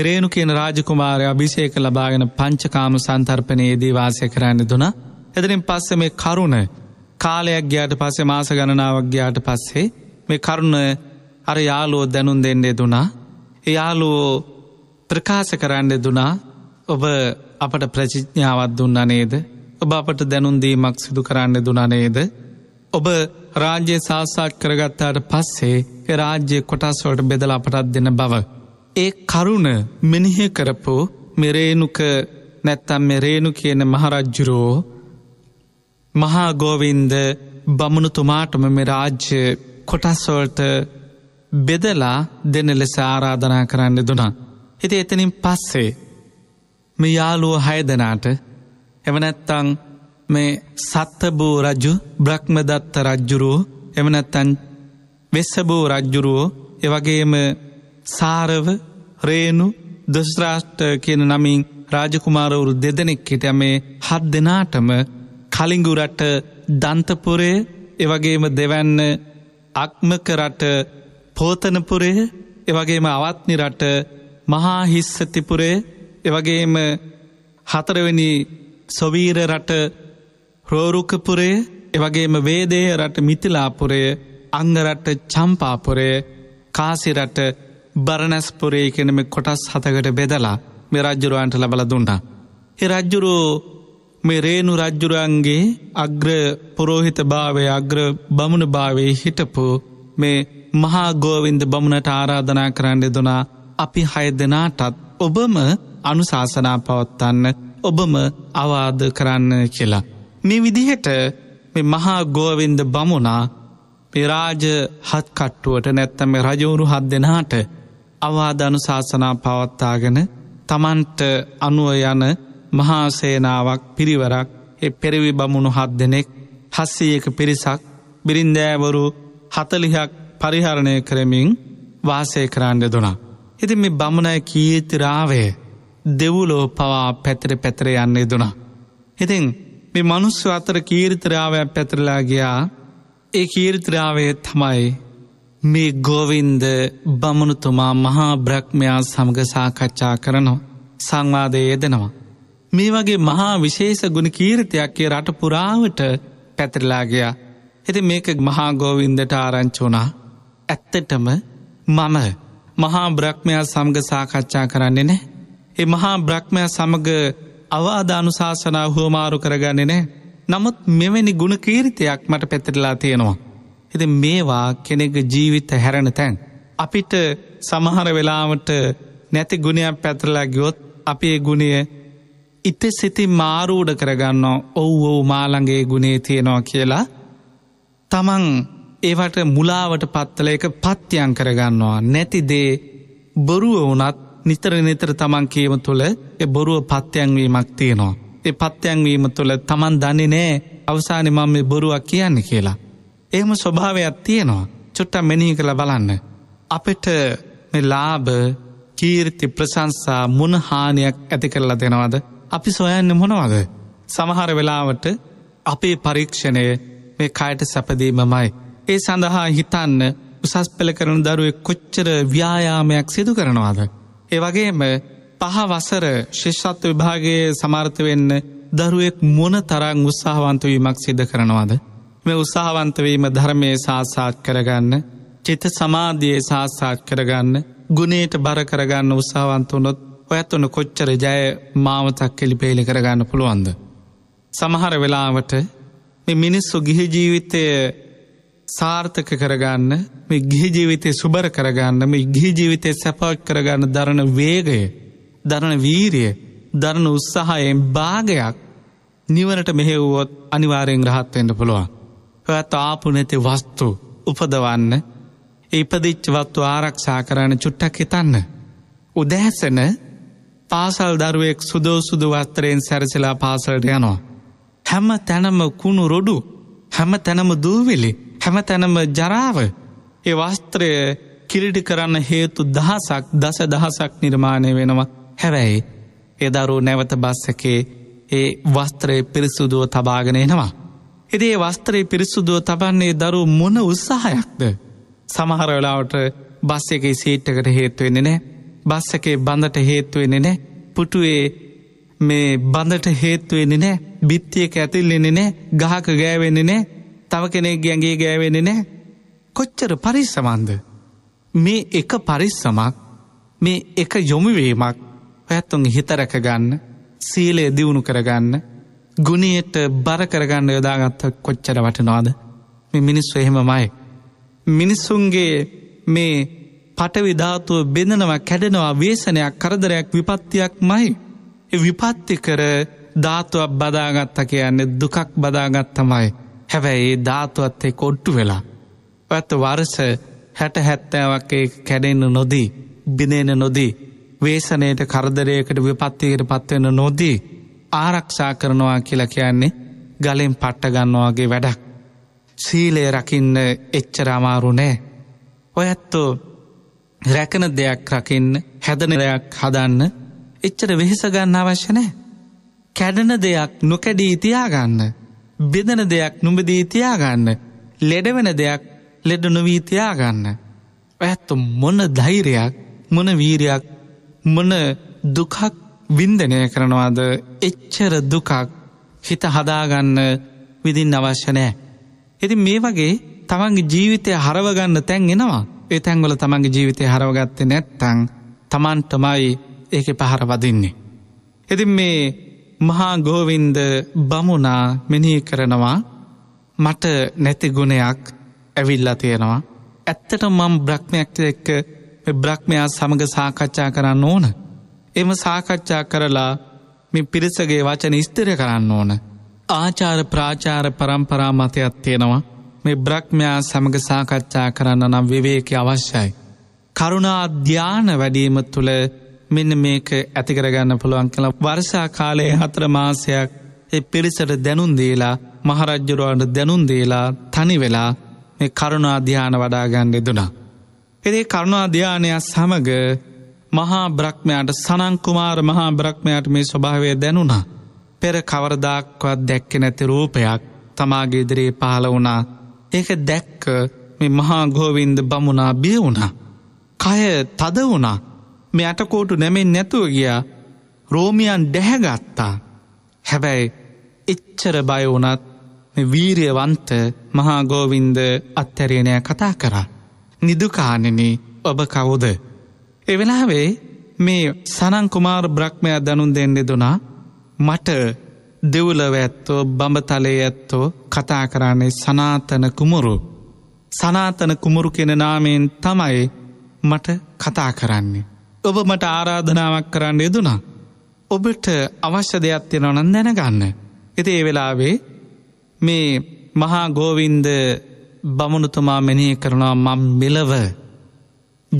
රේණු කියන රාජකුමාරය අභිෂේක ලබාගෙන පංචකාම සන්තර්පනයේදී වාසය කරන්න දුනා. එදරින් පස්සෙ මේ කරුණ කාලයක් ගයාට පස්සේ මාස ගණනාවක් ගයාට පස්සේ මේ කරුණ අර යාලෝ දැනුන් දෙන්නේ දුනා. එයාලෝ ප්‍රකාශ කරන්න දුනා ඔබ අපට ප්‍රචිඥාවත් දුන්න නේද. ඔබ අපට දැනුන්දීමක් සිදු කරන්න දුනා නේද. ඔබ රාජ්‍ය සාසාත් කරගත්තාට පස්සේ රාජ්‍ය කොටස්වලට බෙදල අපටත් දෙන බව. ඒ කරුණ මිනිහ කරපු මෙරේනුක නැත්තම් මෙරේනු කියන මහරජ්ජුරෝ මහාගෝවින්ද බමුණුතුමාටම මෙ රාජ්‍ය කොටස්වලට බෙදලා දෙන ලෙස ආරාධනා කරන්න දුනා. හිති එතනින් පස්සේ මේ යාලුව හයදනාට එවනැත්තං මේ සත්තබෝ රජු බ්‍රහ්මදත්ත රජ්ජුරුවෝ එමනැත්තැන් වෙස්සබෝ රජ්ජුරුවෝ එවගේම සාරව රේනු දොස්රාෂ්ට කියන නමින් රාජකුමාරවුරු දෙදෙනෙක් හිට මේ හත් දෙනාටම කලින්ගුරට දන්තපුරේ එවගේම දෙවැන්න අක්මකරට පෝතනපුරේ එවගේම අවත්නි රට මහා හිස්සතිපුරේ එවගේම හතරවෙනි සොවීර රට රෝරුකපුරය එවගේම වේදේ රට මිතිලාපුරය අංගරට්ට චම්පාපුරය කාසිරට බරණැස්පුරේ කෙනෙම කොටස් හතකට බෙදලා මෙ රජ්ජුරුවන්ට ලබල දුන්නා. හි රජ්ජුරෝ මේ රේණු රජ්ජුරන්ගේ අග්‍ර පුරෝහිත භාවය අග්‍ර බමුණ භාවේ හිටපු මේ මහා ගෝවින්ද බමුණට ආරාධනා කරන්න දුනා අපි හය දෙනාටත් ඔබම අනුශාසනා පවත්වන්න ඔබම අවාද කරන්න කියලා. මේ විදිහට මහා ගෝවෙන්ද බමුණා පෙරාජ හත්කට්ටුවට නැත්තම රජවුරු හත් දෙනාට අවාධනු ශාසනා පවත්තාගෙන තමන්ට අනුව යන මහාසේනාවක් පිරිවරක් එ පෙරවි බමුණු හත් දෙනෙක් හස්සයක පිරිසක් බිරින්දෑවරු හතලිහක් පරිහරණය කරමින් වාසය කරන්න දුනා. එති මේ බමුණයි කීති රාවේ දෙවුලෝ පවා පැතර පැතර යන්නේ දුනා. ඉතිං මේ මනුස්්‍ය අතර කීර්තරාවයක් පැතරලාගයා ඒ කීර්තරාවය තමයි මේ ගෝවින්ද බමනුතුමා මහා බ්‍රක්්මයා සමග සාකච්ඡා කරනවා සංවාදය යෙදෙනවා. මේ වගේ මහා විශේෂ ගුණ කීර්තයක්ගේ රට පුරාවට පැතරලාගයා එති මේක මහා ගෝවින්දට ආරංචුනා ඇත්තටම මම මහා බ්‍රක්්මයා සමග සාකච්ඡා කරන්නේ නෑ ඒ මහා බ්‍රක්්මය සමග අවාධානුශාසනා හුවමාරු කරගන්නේ නෑ. නමුත් මෙවැනි ගුණ කීරිතයක් මට පැතිරලා තියෙනවා. එති මේවා කෙනෙක ජීවිත හැරණ තැන්. අපිට සමහර වෙලාවට නැති ගුණයක් පැතරලා ගියොත් අපේ ගුණය ඉත සිති මාරූඩ කරගන්න ඔව් ඔව් මාළගේ ගුණේ තියෙනවා කියලා තමන් ඒවට මුලාවට පත්තල එක පත්්‍යයන් කරගන්නවා නැතිදේ බොරුව වනත් නිතර නිතර තමන් කියම තුළ එ බොරුව පත්්‍යයන්වීමක් තියෙනවා. ඒ පත්්‍යයන්වීම තුළ තමන් දන්නේ නෑ අවසානි මං මේ බොරුවක් කියන්න කියලා. එහෙම ස්වභාවයක් තියෙනවා චුට්ට මෙනී කළ බලන්න. අපට ලාභ කීර්ති ප්‍රශංසා මුණහානියක් ඇති කරලා දෙනවද අපි සොයන්න මොනවද. සමහර වෙලාවට අපේ පරීක්ෂණය මේ කයට සැපදීමමයි. ඒ සඳහා හිතන්න උසස් පෙළ කරන දරුවෙක් කොච්චර ව්‍යායාමයක් සිදු කරනවාද. එවගේම පහ වසර ශිෂ්ෂත් විභාගේ සමාර්ථ වෙන්න දරුවෙක් මොන තරං උත්සාහවන්තවීමක් සිද කරනවාද. මෙ උත්සාහවන්තවීම ධර්මය සාසාත් කරගන්න චිත සමාධියයේ සාස්සාත් කරගන්න ගුණේට බර කරගන්න උත්සාහවන්තුනොත් ඔයත් වන කොච්චර ජය මාවතක් කෙලි පේලි කරගන්න පුළුවන්ද. සමහර වෙලාවට මිනිස්සු ගිහි ජීවිතය සාර්ථක කරගන්න මේ ගිහි ජීවිතය සුබර කරගන්න මේ ගිහි ජීවිතය සැපක් කරගන්න දරන වේගය දරන වීරිය දරන උත්සාහයෙන් භාගයක් නිවනට මෙහෙවුවොත් අනිවාරයෙන් රහත්වෙන්ට පුළුවන්. ඔත් ආපු නැති වස්තු උපදවන්න ඉපදිච්චවත්තු ආරක්ෂා කරන්න චුට්ටක් හිතන්න. උදැහැසන පාසල් දරුවෙක් සුදෝ සුදු වස්තරයෙන් සැරසිලා පාසල්ට යනවා. හැම තැනම කුණු රොඩු හැම තැනම දූවිලි හැම තැනම ජරාව ඒ වස්ත්‍රය කිලිටි කරන්න හේතු දහසක් දස දහසක් නිර්මාණය වෙනවා හැබැයි එදරු නැවත බස්සකේ ඒ වස්ත්‍රය පිරිසුදුව තබාගෙනනවා. එදේ වස්ත්‍රයේ පිරිසුදුව තබන්නේ දරු මොන උත්සාහයක්ද. සමහර වෙලාවට බස් එකේ සීට්ටකට හේත්තුවෙන්නේ නෑ බස් එකේ බඳට හේත්තුවෙන්නේ නෑ පුටුවේ මේ බඳට හේත්තුවෙන්නේ නෑ බිත්තියක ඇතිල්ලෙන්නේ නෑ ගහක ගෑවෙන්නේ නෑ තව කෙනෙක් ගැගේ ගෑවෙන නෑ කොච්චර පරිස්සමන්ද මේ එක පරිස්සමක් මේ එක යොමුවීමක් ඔයත්තුන් හිතරැක ගන්න සීලය දියුණු කරගන්න ගුණයට බර කරගන්න යොදාගත්ත කොච්චර වටනවාද මේ මිනිස්සු එහෙමමයි මිනිස්සුන්ගේ මේ පටවිධාතුව බෙදනවා කැඩෙනවා වේසනයක් කරදරයක් විපත්තියක් මයි විපත්ති කර ධාතුවක් බදාගත්ත කියන්නේ දුකක් බදාගත්තමයි හැබැයි ඒ ධාතුවත් එක් ඔට්ටු වෙලා. ඇත්ත වර්ස හැට හැත්තෑවක් කැඩෙන්න්න නොදී බිනේන නොදී වේසනයට කරදරයකට විපත්තිකට පත්වෙන නොදී ආරක්ෂා කරනවා කියලා කියන්නේ ගලෙන් පට්ටගන්නවාගේ වැඩක්. සීලේ රකින්න එච්චරමාරුණෑ. ඔයත්තෝ රැකන දෙයක් රකින්න හැදනරයක් හදන්න එච්චර වෙහෙසගන්න අවශ්‍යනෑ. කැඩන දෙයක් නොකැඩී ඉතියාගන්න. බෙදන දෙයක් නුඹදී තියාගන්න ලෙඩවෙන දෙයක් ලෙඩ නොවී තියාගන්න. ඇත්ත මොන ධෛරයක් මොන වීරයක් මොන දුකක් වින්දනය කරනවාද එච්චර දුකක් හිත හදාගන්න විදින් අවශ්‍යනෑ. එති මේ වගේ තමන්ගේ ජීවිතය හරවගන්න තැන් එෙනවා ඒ තැන්ගොල තමන්ගේ ජීවිතය හරවගත්තේ නැත්තං තමන් තමයි ඒක පහර වදින්නේ. එතින් මේ මහා ගෝවින්ද බමුණා මෙනිහි කරනවා මට නැති ගුණයක් ඇවිල්ලා තියෙනවා. ඇත්තට මම් බ්‍රක්්මයක්ට එක්ක බ්‍රක්්මයා සමඟ සාකච්ඡා කරන්න ඕන. එම සාකච්ඡා කරලා මෙ පිරිසගේ වචන ස්තර කරන්න ඕන. ආචාර ප්‍රාචාර පරම්පරා මතයක් තියෙනවා මේ බ්‍රක්්මයා සමඟ සාකච්ඡා කරන්න නම් විවේක අවශ්‍යයි. කරුණා අධ්‍යාන වැඩීම තුළ මෙන්න මේක ඇතිකරගන්න පුළුවන් කළ වර්ෂා කාලයේ හතර මාසයක් එ පිරිසට දැනුන් දේලා මහරජ්ජුරුවන්ට දැනුන් දේලා තනි වෙලා මේ කරුණා ධ්‍යාන වඩාගන්න යෙදුනා. එදේ කරුණා ධ්‍යානයක් සමග මහා බ්‍රක්්මයාට සනංකුමාර මහා බ්‍රක්්මයාට මේ ස්වභාවය දැනුණා. පෙර කවරදාක්වත් දැක්ක නැති රූපයක් තමාගේ ඉදිරේ පහල වුණා. ඒක දැක්ක මේ මහා ගෝවින්ද බමුණා බිය වුණා. කය තද වුණා මේ අටකෝටු නැමෙන් නැතුව ගියා රෝමියන් ඩැහැගත්තා. හැබැයි එච්චර බයවනත් වීරයවන්ත මහාගෝවින්ද අත්තැරේණය කතා කරා. නිදුකානනේ ඔබ කවුද. එවෙලාවේ මේ සනංකුමාර් බ්‍රක්්මය දනුන් දෙන්නෙ දුනා මට දෙව්ලව ඇත්තෝ බඹතලේ ඇත්තෝ කතා කරන්නේ සනාතන කුමුරු. සනාතන කුමුරු කෙන නාමයෙන් තමයි මට කතා කරන්නේ. ඔබ මට ආරාධනාවක් කරන්න යෙදුනා. ඔබට අවශ්‍ය දෙයක් තියෙනවනන් දැනගන්න. එති ඒ වෙලාවේ මේ මහා ගෝවින්ද බමුණුතුමා මෙනය කරනවා මම් මෙලව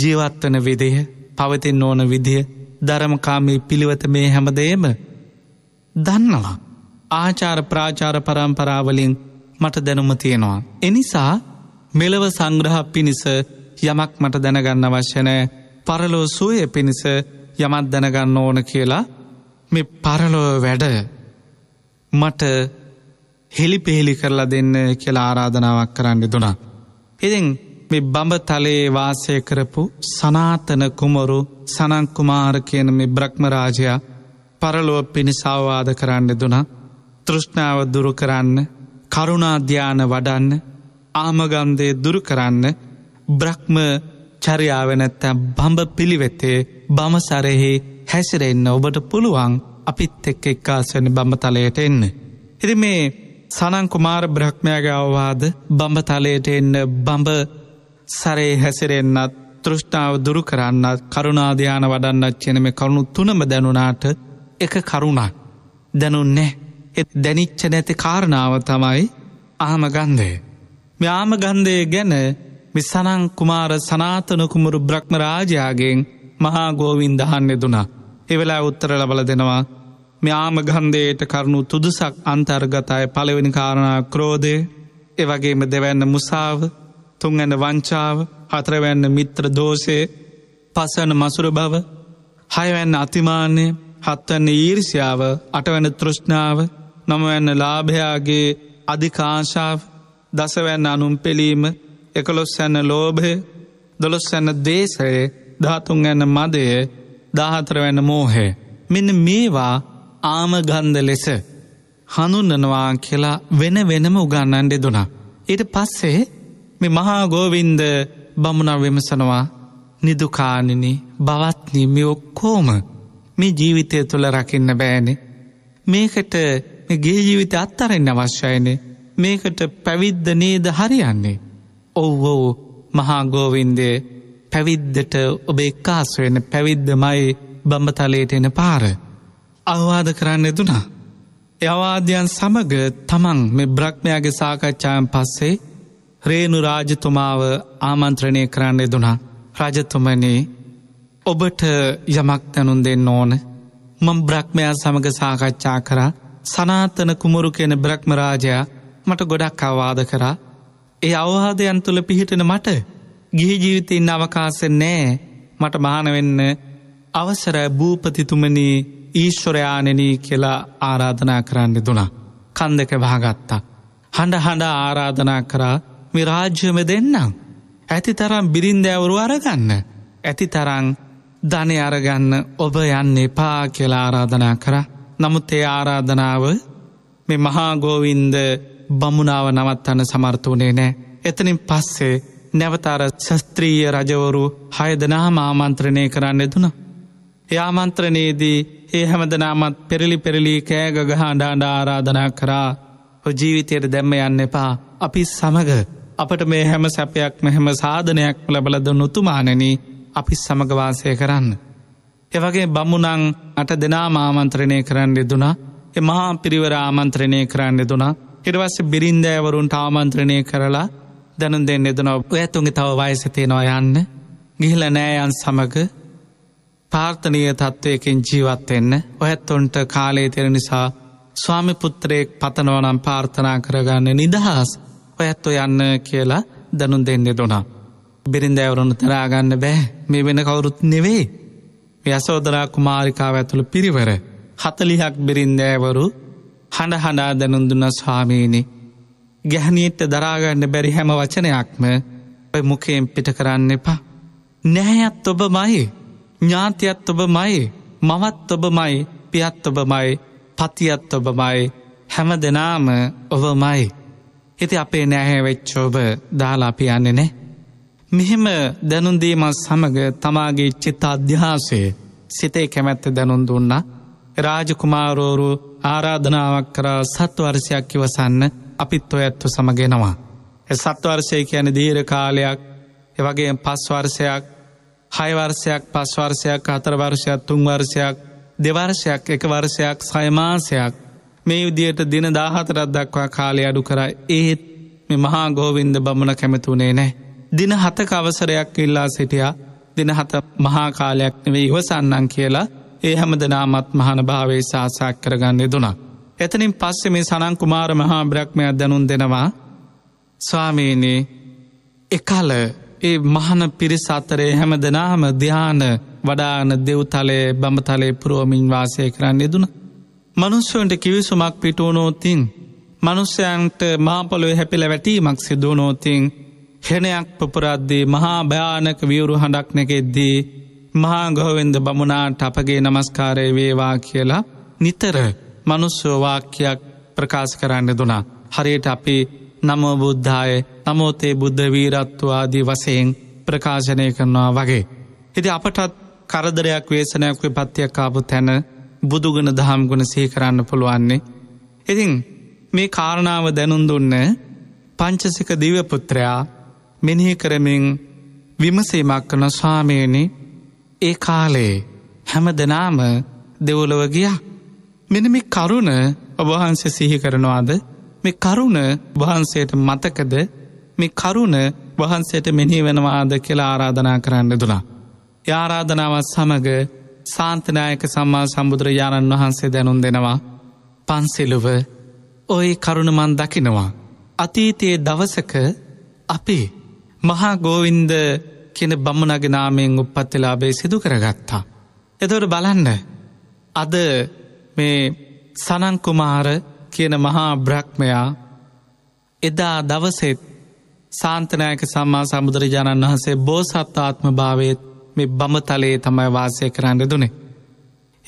ජීවත්වන විදිහ පවතින් ඕන විදිහ ධරමකාමී පිළිවත මේ හැමදේම දන්නවා. ආචාර ප්‍රාචාර පරම්පරාවලින් මට දැනුම තියෙනවා. එනිසා මෙලව සංග්‍රහ පිණිස යමක් මට දැනගන්න වශ්‍යනෑ පරලෝසූය පිණිස යමත් දැනගන්න ඕන කියලා මේ පරලොව වැඩ මට හෙළි පෙහෙළි කරලා දෙන්න කියලා ආරාධනාවක් කරන්න දුනා. ඉතින් මේ බඹ තලයේ වාසය කරපු සනාතන කුමරු සනංකුමාර කියන මේ බ්‍රහ්මරාජයා පරලොව පිණිසාවාද කරන්න දුනා තෘෂ්ණාව දුරු කරන්න කරුණාධ්‍යාන වඩන්න ආමගන්දය දුරු කරන්න බ්‍රහ්ම චරියාව නැත්තම් බඹ පිළිවෙතේ බමසරෙහි හැසිරෙන්න ඔබට පුළුවන් අපිත් එක්ක එක්කාසන බම්ඹතලයට එන්න. එති මේ සනංකුමාර බ්‍රහ්මයාගේ අවවාද බම්ඹතලයට එන්න බඹ සරේ හැසිරෙන්න්නත් තෘෂ්ටාව දුරු කරන්නත් කරුණාධ්‍යාන වඩන්නත් චනම කරුණු තුනම දැනුනාට එක කරුණක් දැනුන්නේ එත් දැනිච්ච නැති කාරණාව තමයි ආමගන්ධය. මේ ආමගන්ධය ගැන සනං කුමාර සනාතනකුමරු බ්‍රහ්මරාජයාගෙන් මහාගෝවින් දහන්න දුනා. එවෙලා උත්තර ලබල දෙනවා. මෙයාම ගන්දයට කරුණු තුදුසක් අන්තර්ගතය පළවෙනි කාරණා ක්‍රෝධය එවගේම දෙවැන්න මුසාාව තුන්ඇන වංචාව හතරවැන්න මිත්‍ර දෝෂය පසන මසුර බව හයවැන්න අතිමාන්‍ය හත්වන්න ඊර්ෂාව අටවැන තෘෂ්ණාව නොමවැන්න ලාභයාගේ අධිකාශාව දසවැන්න අනුම් පෙළීම එකළොස් සැන්න ලෝභය දොළොස් සැන්න දේශයේ ධාතුන් ඇන්න මදය දහතරවැන්න මෝහය. මෙන්න මේවා ආමගන්ධ ලෙස හඳුන්නනවා කියලා වෙන වෙනම උගන්නන් දෙදුනා. ඊට පස්සේ මේ මහා ගෝවින්ද බමුණ විමසනවා නිදුකානිනි බවත්නීමි ඔක්කෝම මේ ජීවිතය තුළ රකින්න බෑනෙ. මේකට ගේ ජීවිත අත්තරෙන්න්න අවශ්‍යයනෙ මේකට පැවිද්ධ නේද හරියන්නේ. ඔව්වෝ මහාගෝවින්දය පැවිද්දට ඔබේ එක්කාස්වෙන පැවිද්දමයි බම්බතලයට එන පාර. අවවාද කරන්න දුනා. යවාද්‍යයන් සමග තමන් මෙ බ්‍රක්්මයාගේ සාකච්ඡායන් පස්සේ රේනු රාජතුමාව ආමන්ත්‍රණය කරන්න දුනා රජතුමනේ ඔබට යමක් තැනුන් දෙන්න ඕන මං බ්‍රක්්මයා සමඟ සාකච්ඡා කරා සනාතන කුමරු කියෙන බ්‍රක්්මරාජයා මට ගොඩක් අවවාද කරා ඒ අවවාදයන් තුළ පිහිටෙන මට ගිහි ජීවිතයෙන් අවකාස නෑ මට මහනවෙන්න අවසර භූපතිතුමනී ඊශ්වරයානනී කියලා ආරාධනා කරන්න දුනා. කන්දක භාගත්තා. හඬ හඬ ආරාධනා කරා විරාජ්‍යම දෙන්නම්. ඇති තරම් බිරින්දෑවරු අරගන්න. ඇති තරං ධනය අරගන්න ඔබ යන්න එපා කියලා ආරාධනා කර නමුත් ඒ ආරාධනාව මෙ මහාගෝවින්ද බමුණාව නවත්තන්න සමර්ථූනේ නෑ. එතනින් පස්සේ නැවතාර ශස්ත්‍රීය රජවරු හයදනා මාමන්ත්‍රණය කරන්න දුන. යාමන්ත්‍රණයේදී ඒ හැමදනාමත් පෙරලි පෙරලි කෑගග හාඩාඩ ආරාධනා කරා ජීවිතයට දැම්ම යන්න එපා අපි සමඟ අපට මේ හැම සැපයක් මෙහැම සාධනයක් ලබලද නොතුමානන අපි සමගවාසය කරන්න. එවගේ බමුණං අට දෙනා මාමන්ත්‍රණය කරන්න දුනා එමහා පිරිවර ආමන්ත්‍රණය කරන්න දුනා ඉටවස්ස බිරින්දෑවරුන්ට ආමන්ත්‍රණය කරලා දැනුන් දෙන්න එදන ඇතුන්ගේ තව වයසතේනවා යන්න ගිහිල නෑයන් සමග පාර්ථනය තත්ත්වයකෙන් ජීවත්වෙන්න ඔහැත්තොන්ට කාලේ තෙර නිසා ස්වාමි පුත්‍රයෙක් පතනවනම් පාර්ථනා කරගන්න නිදහස් ඔයැත්තො යන්න කියලා දනුන් දෙන්න දුනා. බිරිඳඇවරුණු තරාගන්න බෑ මේ වෙන කවුරුත් නෙවේ. යසෝදරා කුමාරිකාව ඇතුළු පිරිවර හතලිහක් බිරින්දෑවරු හඬ හඬා දැනුන්දුන්න ස්වාමීනි ගැහනීට්ට දරාගන්න බැරි හැම වචනයක්ම ඔය මුකයෙන් පිට කරන්න එපා. නැහැයත් ඔබ මයි ඥාතියත් ඔබ මයි මවත් ඔබ මයි පියත් ඔබ මයි පතියත් ඔබ මයි හැම දෙනාම ඔබ මයි. එති අපේ නැහැ වෙච්චෝබ දාලා පියන්නේ නෑ. මෙහෙම දැනුන්දීමත් සමඟ තමාගේ චිත්ත අධ්‍යාසය සිතේ කැමැත්ත දැනුන් දුන්න රාජකුමාරෝරු ආරාධනාවක් කරා සත්වර්ෂයක් ඉවසන්න අපිත් ඔය ඇත්තු සමගෙනවා. සත්වර්ෂය කියන දීර කාලයක් එවගේ පස්වර්ෂයක් හයවර්ෂයක් පස්වර්ෂයක් අතරවර්ෂයක් තුන්වර්ෂයක් දෙවර්ෂයක් එක වර්ෂයක් සයමාසයක් මේ විදියට දින දාහතරත් දක්වා කාලය අඩු කරයි ඒත් මෙ මහා ගෝවින්ද බමුණ කැමතුනේ නෑ. දින හතක අවසරයක් ඉල්ලා සිටියා දින හත මහාකාලයක් නෙවේ ඉවසන්නන් කියලා ඒ හැමදනාමත් මහන භාවේ සාසාක් කරගන්න දුනා. එතනින් පස්සෙ මේ සනං කුමාර මහා බ්‍රක්්මයක් දැනුන් දෙනවා ස්වාමීනේ එකල ඒ මහන පිරිස අතරේ හැම දෙනාම ධ්‍යාන වඩාන දෙව්තලේ බඹතලේ පුරුවමින් වාසය කරන්න යෙදුන. මනුස්සුවන්ට කිවිසුමක් පිටුවනෝතින් මනුස්්‍යයන්ට මාපොලො හැපිල වැටීමක් සිදුවනෝතින් හෙනයක් පපුරද්දී මහා භයානක වියවරු හඬක්නකෙද්දී මහා ගොහවෙන්ද බමුණාට අපගේ නමස්කාරය වේවා කියලා නිතර මනුස්සෝවාක්‍යයක් ප්‍රකාශ කරන්න දුනා. හරියට අපි නමෝබුද්ධාය නමෝතේ බුද්ධ වීරත්වවාදී වසයෙන් ප්‍රකාශනය කරනවා වගේ. එති අපටත් කරදරයක් වේසනයක් විපත්තියක්කාපු තැන බුදුගුණ දහම්ගුණ සහිකරන්න පුළුවන්නේ. ඉතින් මේ කාරණාව දැනුන් දුන්න පංචසික දිවපුත්‍රයා මෙනෙහි කරමින් විමසීමක් කන ස්වාමයනි ඒ කාලේ හැම දෙනාම දෙවොලව ගිය මෙන මේ කරුණ ඔබහන්ස සිහි කරනවාද මේ කරුණ වහන්සේට මතකද මේ කරුණ වහන්සේට මෙහි වෙනවාද කියලා ආරාධනා කරන්න දුනා. යාරාධනාවත් සමඟ සාන්තනායක සම්මා සම්බුදුරජාණන් වහන්සේ දැනුම් දෙනවා පන්සිලුව ඔය කරුණමන් දකිනවා. අතීතයේ දවසක අපේ මහා ගෝවින්ද කියන බම්මනගේ නාමයෙන් උපත්තිලාබේ සිදු කරගත්තා. එදොට බලන්න අද මේ සනන්කුමාර කියන මහා බ්‍රක්්මයා එදා දවසෙත් සාන්තනෑක සම්මා සමුදුරජාණන් වහන්සේ බෝසත්තාත්ම භාවයත් මේ බමතලයේ තමයි වාසය කරන්න දුනේ.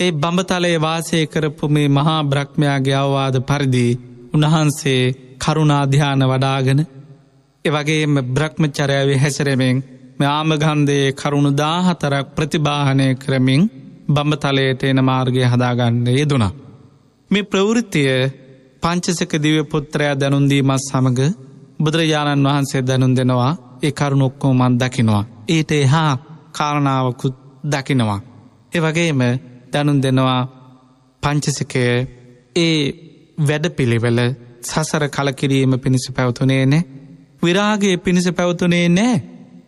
ඒ බඹතලයේ වාසය කරපු මේ මහා බ්‍රක්්මයාගේ අවවාද පරිදි උන්වහන්සේ කරුණාධ්‍යාන වඩාගෙන එවගේම බ්‍රක්්මචරයාවේ හැසරමෙන් ආමගන්ධයේ කරුණු දාහතරක් ප්‍රතිභාහනය කරමින් බම්බතලයට එන මාර්ගය හදාගන්න යෙදුණා. මේ ප්‍රවෘත්තිය පංචසක දිව පුත්‍රයා දැනුන්දීමත් සමඟ බුදුරජාණන් වහන්සේ දැනුන් දෙනවා ඒ කරුණොක්කෝ මන් දකිනවා. ඊට එහා කාරණාවකුත් දකිනවා. එ වගේම දැනුන් දෙනවා පංචසකය ඒ වැඩපිළිවෙල සසර කලකිරීම පිණිස පැවතුනේ නෑ. විරාගේ පිණිස පැවතුනේ නෑ.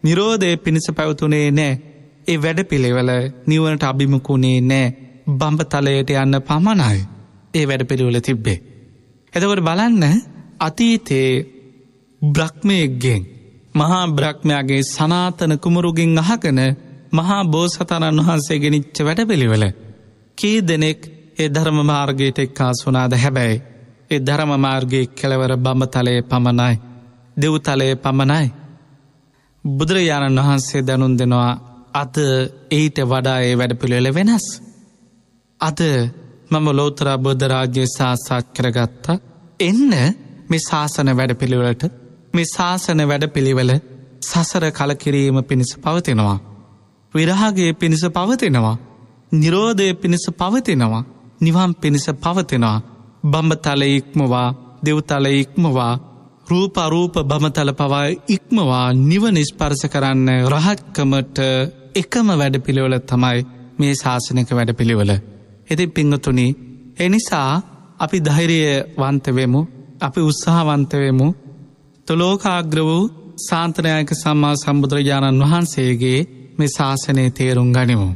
නිරෝධය පිණිස පැවතුනේ නෑ. ඒ වැඩ පිළිවෙල නිවනට අභිමකුණේ නෑ බම්බතලයට යන්න පමණයි. ඒ වැඩ පිළිවෙල තිබ්බේ. එදවට බලන්න අතීතයේ බ්‍රක්්මයක්ගෙන් මහා බ්‍රක්්මයාගේ සනාතන කුමරුගෙන් අහකන මහා බෝසතාණන් වහන්සේ ගෙනනිච්ච වැඩ පිළිවෙල. කී දෙනෙක් ඒ ධර්ම මාර්ගයට එක්කාසුනාද හැබැයි. ඒ ධරම මාර්ගයේ කෙලවර බඹතලයේ පමණයි. දෙව්තලයේ පමණයි. බුදුරජාණන් වහන්සේ දැනුන් දෙනවා අද ඒට වඩා ඒ වැඩපිළිවෙල වෙනස්. අද මම ලෝතරා බුද්ධරාජ්‍ය සාසාත් කරගත්තා එන්න මේ ශාසන වැඩපිළිවෙලට මේ ශාසන වැඩපිළිවෙල සසර කලකිරීම පිණිස පවතිනවා. විරහගේ පිණිස පවතිනවා. නිරෝධය පිණිස පවතිනවා. නිවම් පිණිස පවතිනවා. බම්බතල ඉක්මවා දෙව්තල ඉක්මවා රූප අරූප බමතල පවා ඉක්මවා නිවන ස්පර්ස කරන්න රහත්කමට එකම වැඩපිළිවෙල තමයි මේ ශාසනක වැඩපිළිවෙල. එති පිංගතුනි එනිසා අපි ධෛරය වන්තවෙමු අපි උත්සාහවන්තවෙමු තුළෝකාග්‍ර වූ සාන්තනයක සම්මා සම්බුදුරජාණන් වහන්සේගේ මේ ශාසනය තේරුම් ගනිමු.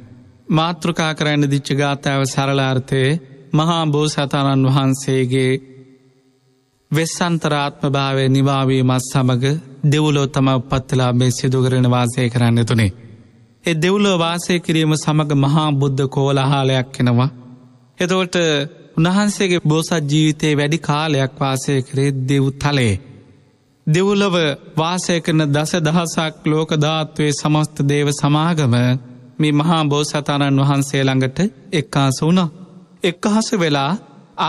මාතෘකා කරන්න දිච්ච ගාථාව සරලාර්ථය මහා බෝසතාණන් වහන්සේගේ වෙස්සන්තරාත්මභාවය නිවාවීමත් සමඟ දෙව්ලෝ තම උපත්තලා මේ සිදුකරන වාසය කරන්න තුනේ. එ දෙව්ලෝ වාසය කිරීම සමඟ මහා බුද්ධ කෝල හාලයක් කෙනවා. එතවට උණහන්සේගේ බෝසත් ජීවිතයේ වැඩි කාලයක් වාසය කරේ දෙව් තලේ. දෙව්ලව වාසය කරන දස දහසක් ලෝකධාත්වේ සමස්ත දේව සමාගම මේ මහා බෝසතාණන් වහන්සේ ළඟට එක්කාස වුණා. එක්කහස වෙලා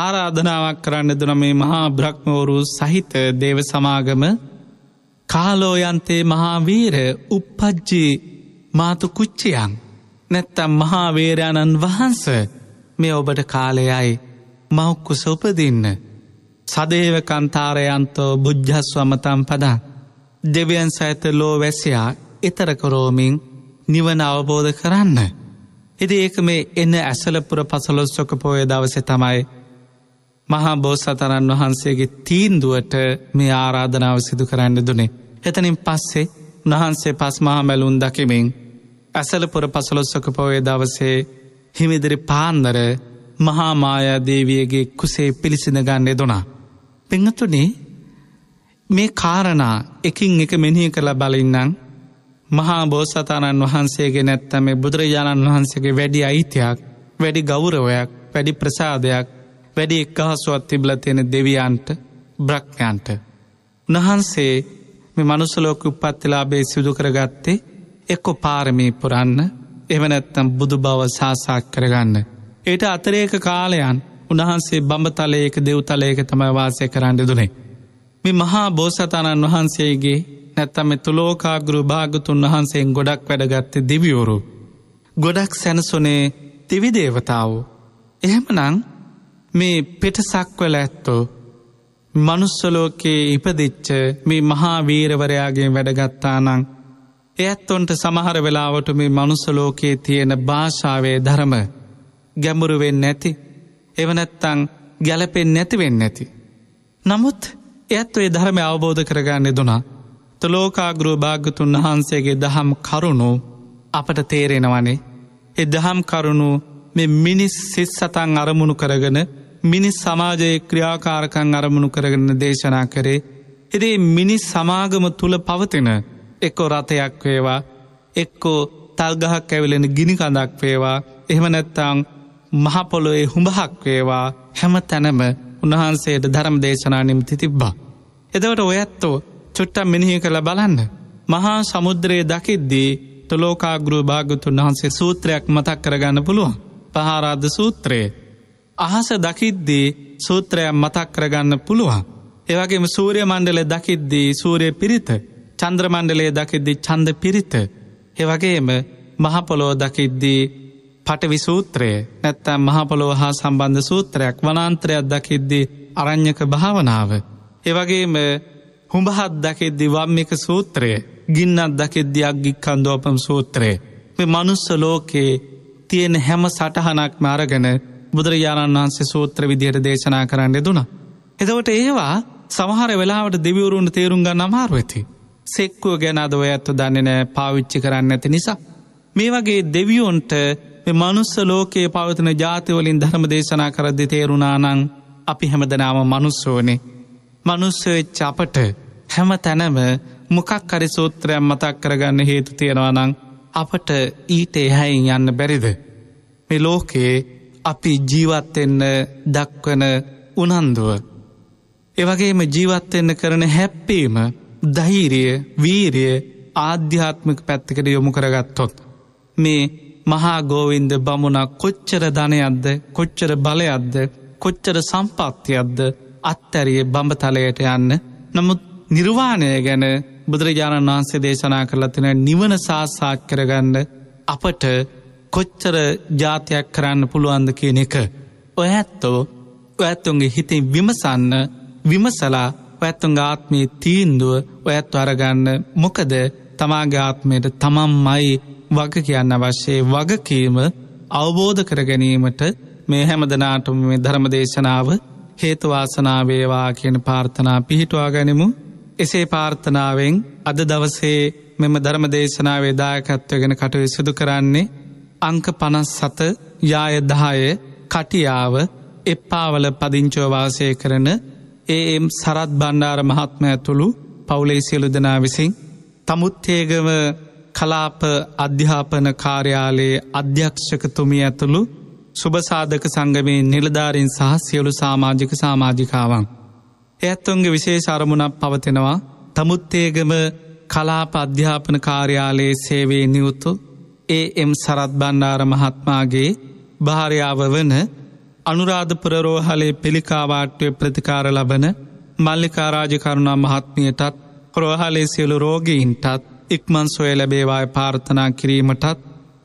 ආරාධනාවක් කරන්න දුන මේ මහා බ්‍රහ්මෝරු සහිත දේව සමාගම කාලෝයන්තේ මහාවීර උපපජ්ජී මාතු කුච්චියන් නැත්තම් මහාවේරයණන් වහන්ස මේ ඔබට කාලයයි මෞක්කුස උපදින්න සදේව කන්තාරයන්තෝ බුද්ධස්වමතම් පදා දෙවියන් සඇත ලෝ වැසියා එතරකරෝමින් නිවන අවබෝධ කරන්න. එදි ඒක මේ එන්න ඇසලපුර පසලොස්සොක පෝය දවසෙ තමයි මහා බෝසතරන් වහන්සේගේ තීන්දුවට මේ ආරාධනාව සිදු කරන්න දුනේ. එතනින් පස්සේ උණහන්සේ පස්මහා මැලුන් දකිමින් ඇසලපුර පසලොස්සක පොවේ දවසේ හිමිදිරි පාන්දර මහාමායාදේවියගේ කුසේ පිළිසිඳ ගන්නේ දුනා. පංහතුනේ මේ කාරණා එකින් එක මෙනිය කළ බලින්නම් මහා බෝසතාණන් වහන්සේගේ නැත්තම බුදුරජාණන් වහන්සේගේ වැඩි අයිතියක් වැඩි ගෞරවයක් වැඩි ප්‍රසාදයක් වැඩි එක්කහසුවත් තිබල තියෙන දෙවියන්ට බ්‍රක්්ඥන්ට. උණහන්සේ මෙ මනුසලෝක උපත්තිලාබේ සිදු කරගත්තේ එක්කො පාරමී පුරන්න එවනැත්තම් බුදු බව සාසාක් කරගන්න. ඒට අතරේක කාලයන් උණහන්සේ බඹතලයක දෙව්තලයක තමයි වාසය කරන්න දුනේ. මෙ මහා බෝසතාණන් වහන්සේගේ නැත්තම තුළෝකාගුරු භාගතුන් වහන්සේෙන් ගොඩක් වැඩගත්තේ දිවියෝරු. ගොඩක් සැනසුනේ තිවිදේවතාවෝ. එහෙමනං මේ පෙටසක්වල ඇත්තෝ මනුස්සලෝකයේ ඉපදිච්ච මේ මහා වීරවරයාගේ වැඩගත්තා නං. ඇත්තොන්ට සමහර වෙලාවට මේ මනුස්සලෝකයේ තියෙන භාෂාවේ ධරම ගැඹුරුවෙන් නැති එවනැත්තං ගැලපෙන් නැතිවෙන්න නැති. නමුත් ඇත්තුවේ ධර්මය අවබෝධ කරගන්න දුනා. තුලෝකාගෘ භාගතුන් වහන්සේගේ දහම් කරුණු අපට තේරෙනවනේ. එ දහම් කරුණු මේ මිනිස් සිත් සතන් අරමුණු කරගෙන මිනිස් සමාජයේ ක්‍රියාකාරකං අරමුණු කරගන්න දේශනා කරේ එදේ මිනිස් සමාගම තුළ පවතින එක්කෝ රථයක් වේවා එක්කෝ තල්ගහක් ඇවිලෙන ගිනි කඳක් වේවා එහෙම නැත්තං මහපොලොේ හුඹහක් වේවා හැම තැනම උන්වහන්සේට ධරම් දේශනානිම් තිතිබ්බා. එදවට ඔයත්තෝ චුට්ටම් මිනිහි කළ බලන්න. මහා සමුද්‍රයේ දකිද්දී තුළෝකාගෘ භාගතුන් වහන්සේ සූත්‍රයක් මතක් කරගන්න පුළුවන් පහාරාධ සූත්‍රයේ අහස දකිද්දේ සූත්‍රයක් මතක් කරගන්න පුළුවන්. ඒවගේම සූරය මණ්ඩල දකිද්දී සූරය පිරිත චන්ද්‍රමණ්ඩලේ දකිද්දි චන්ද පිරිත. ඒවගේම මහපොලෝ දකිද්දී පටවිසූත්‍රය නැත්තම් මහපොලෝ හා සම්බන්ධ සූත්‍රයක් වනාන්ත්‍රයක් දකිද්දී අරං්ඥක භාවනාව. ඒවගේම හුඹහත් දකිද්දි වම්මික සූත්‍රය ගින්නත් දකිද්දි අක්ගික්කන්දෝපම් සූත්‍රය. මේ මනුස්ස ලෝකයේ තියෙන හැම සටහනක් මාරගෙන බුදුරජාණන් වහන්සේ සූත්‍ර විදියට දේශනා කරන්න දුන. එදවට ඒවා සමහර වෙලාවට දෙවිවරුන්ට තේරුම්ග නමාරු ඇති. සෙක්කුව ගැනද ඔය ඇත්තු දන්නනෑ පාවිච්චි කරන්න ඇති නිසා. මේ වගේ දෙවියොන්ට මනුස්ස ලෝකයේ පවතන ජාතිවලින් ධර්ම දේශනා කරද්දි තේරුණානං අපි හැමදනාම මනුස්සෝනේ. මනුස්සවෙච්ච අපට හැම තැනම මොකක් හරි සූත්‍රයම් මතක් කරගන්න හේතු තියෙනවානං අපට ඊට එහැයින් යන්න බැරිද. මේ ලෝකයේ අපි ජීවත්වෙන්න දක්වන උනන්දුව. එවගේම ජීවත්වෙන්න කරන හැප්පීම දහිරිය වීරිය ආධ්‍යාත්මික පැත්තිකට යොමු කරගත්තොත්. මේ මහා ගෝවින්ද බමුණා කොච්චර ධනයක්ද කොච්චර බලයක්ද කොච්චර සම්පත්තියක්ද අත්තැරිය බඹතලයට යන්න නමුත් නිර්වාණය ගැන බුදුරජාණන් වහන්සේ දේශනා කරලතින නිවන සාස්සාත් කරගන්න අපට කොච්චර ජාතියක් කරන්න පුළුවන්ද කියන එක. ඔහැත්තෝ ඇත්තුන්ගේ හිතේ විමසන්න විමසලා ඇත්තුන්ගේ ආත්මයේ තීන්දුව ඔයත් අරගන්න මොකද තමාගාත්මයට තමම් මයි වග කියන්න අවශ්‍යයේ වගකීම අවබෝධ කරගැනීමට මේ හැමදනාටම මේ ධර්ම දේශනාව හේතුවාසනාවේවා කියන පාර්ථනා පිහිටවා ගනිමු. එසේ පාර්ථනාවෙන් අද දවසේ මෙම ධර්ම දේශනාවේ දායකත්වගෙන කටයු සිදු කරන්නේ අංක පනස් සත යායදහාය කටියාව එප්පාවල පදිංචෝවාසය කරන ඒම් සරත් බණ්ඩාර මහත්ම ඇතුළු පවුලේ සියලු දෙනා විසින් තමුත්ඒගව කලාප අධ්‍යාපන කාර්යාලයේ අධ්‍යක්ෂකතුමි ඇතුළු සුභසාධක සංගමේ නිලධාරින් සහ සියලු සාමාජික සාමාජිකාවන්. ඇත්තුන්ගේ විශේෂ අරමුණක් පවතෙනවා තමුත්තේගම කලාප අධ්‍යාපන කාර්යාලයේ සේවේ නියුතු ඒ එම් සරත් බණ්ඩාර මහත්මාගේ භාරයාව වන අනුරාධපුරරෝහලේ පිළිකාවාට්ටය ප්‍රතිකාර ලබන මල්ලිකාරාජකරුණා මහත්මියටත් ප්‍රෝහලේ සියලු රෝගීන්ටත් ඉක්මන් සොය ලැබේවාය පාර්ථනා කිරීමටත්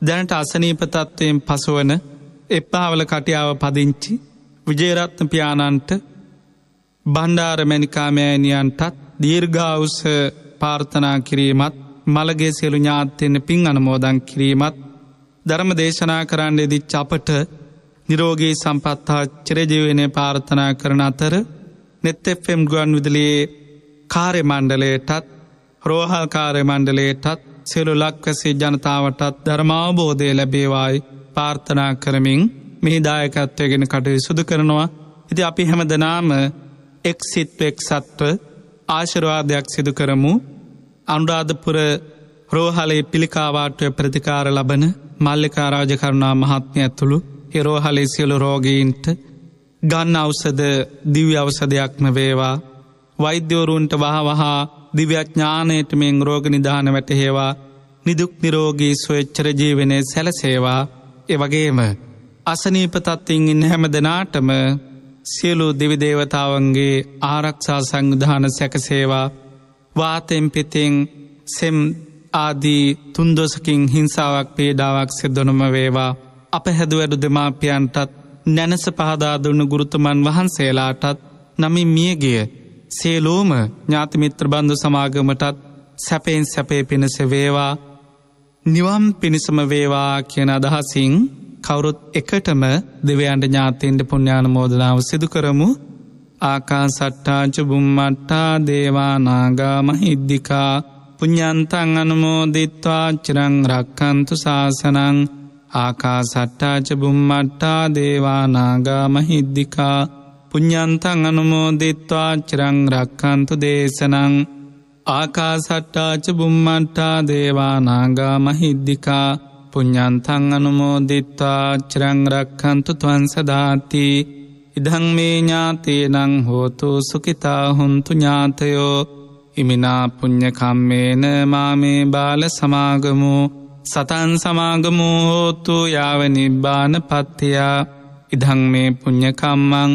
දැනට අසනීපතත්වයෙන් පසුවන එප්පාවල කටියාව පදිංචි විජේරත්න පියාණන්ට බණ්ඩාරමැනිකාමෑනියන්ටත් දීර්ගාවුස පාර්ථනා කිරීමත් මළගේ සියලු ඥාත්‍යයන පින් අනමෝදන් කිරීමත් ධර්ම දේශනා කරන්න එදි චපට නිරෝගී සම්පත්තා චරජීවනය පාර්ථනා කරන අතර නෙත් එෆම් ගුවන් විදලයේ කාරය මණ්ඩලයටත් රෝහල් කාරය මණ්ඩලයටත් සියලු ලක්වසේ ජනතාවටත් ධර්මාවබෝධය ලැබේවායි පාර්ථනා කරමින් මෙහිදායකත්වයගෙන කටයු සුදු කරනවා ඉති අපි හැම දෙනාම එක් සිත්ව එක් සත්ව ආශරවාදයක් සිදු කරමු අනුරාධපුර රෝහලේ පිළිකාවාටය ප්‍රතිකාර ලබන මල්ලිකාරාජකරුණා මහත්මය ඇතුළු හිරෝහලේ සියලු රෝගීන්ට ගන්න අවසද දිව්‍ය අවසදයක්ම වේවා වෛද්‍යවරුන්ට වහවහා දිව්‍යඥානයට මෙෙන් රෝග නිධාන වැටහේවා නිදුක් නිරෝගී ස්වච්චරජීවනය සැලසේවා එවගේම අසනීපතත්තිං ඉන් හැම දෙනාටම සියලු දෙවිදේවතාවන්ගේ ආරක්ෂා සංවිධාන සැකසේවා වාතෙන් පිතිෙන් සෙම් ආදී තුන්දොසකින් හිංසාවක් පේඩාවක් සිද්ධනම වේවා. අප හැදුවැඩු දෙමාපියන්ටත් නැනස පහදාදුන්නු ගුරුතුමන් වහන්සේලාටත් නමින් මියගිය සේලෝම ඥාතිමිත්‍ර බන්ධු සමාගමටත් සැපෙන් සැපේ පිණිස වේවා නිවම් පිණිසම වේවා කියන අදහසින් කවුරුත් එකටම දෙවයන්ට ඥාතීන්ට පුුණ්ඥාන මෝදනාව සිදුකරමු ආකා සට්ටාච බුම්මට්ටා දේවානාගාම හිද්දිිකා පුඥ්ඥන්තං අනුමෝදිත්වා චිරං රක්කන්තු ශාසනං ආකා සට්ටාච බුම්මට්ටා දේවානාගාම හිද්දිිකා පුඥ්ඥන්තං අනුමෝදිත්වා චිරං රක්කන්තු දේශනං ආකා සට්ටාච බුම්මට්ටා දේවානාගාම හිද්දිිකා පුඥ්ඥන්තං අනුමෝදිත්වා චිරං රක්කන්තු තුවන්සදාතිී ඉදං මේ ඥාතේනං හෝතු සුකිතා හුන්තු ඥාතයෝ ඉමිනා පුං්ඥකම්මේන මාමේ බාල සමාගමු සතන් සමාගමු හෝතු යාව නිබ්බාන පත්තියා ඉදං මේ පුං්ඥකම්මං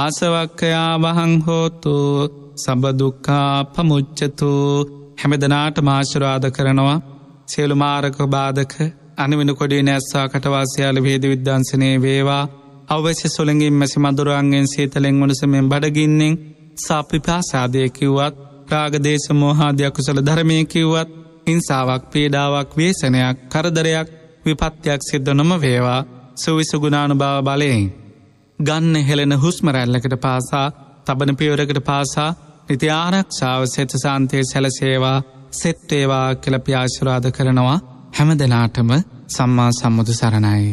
ආසවක්කයා වහං හෝතු සබදුක්කා පමුච්චතු හැමදනාට මාශරාධ කරනවා සියලු මාරක බාධක අනිවෙන කොඩි නැස්සා කටවාසියාල වේද විද්‍යන්සනය වේවා අවශ්‍ය සොළඟින් මැසි මදුරුවන්ගෙන් සේතලෙෙන් වනසමෙන් බඩගින්නෙන් සාප්‍රිපාසාදය කිව්වත් ප්‍රාගදේශ මෝහාදයක්කුසල ධර්මය කිව්වත් හිංසාාවක් පේඩාවක් වේසනයක් කරදරයක් විපත්යක් සිද්ධනොම වේවා සුවිසුගුණානු භාව බලයෙන්. ගන්න හෙළෙන හුස්මරැල්ලකට පාසා තබන පියවරකට පාසා නිති ආරක්ෂාව සෙටසාන්තයේ සැලසේවා සෙත්තේවා කලපියාශුරාධ කරනවා හැම දෙනාටම සම්මා සම්මුදු සරණයි.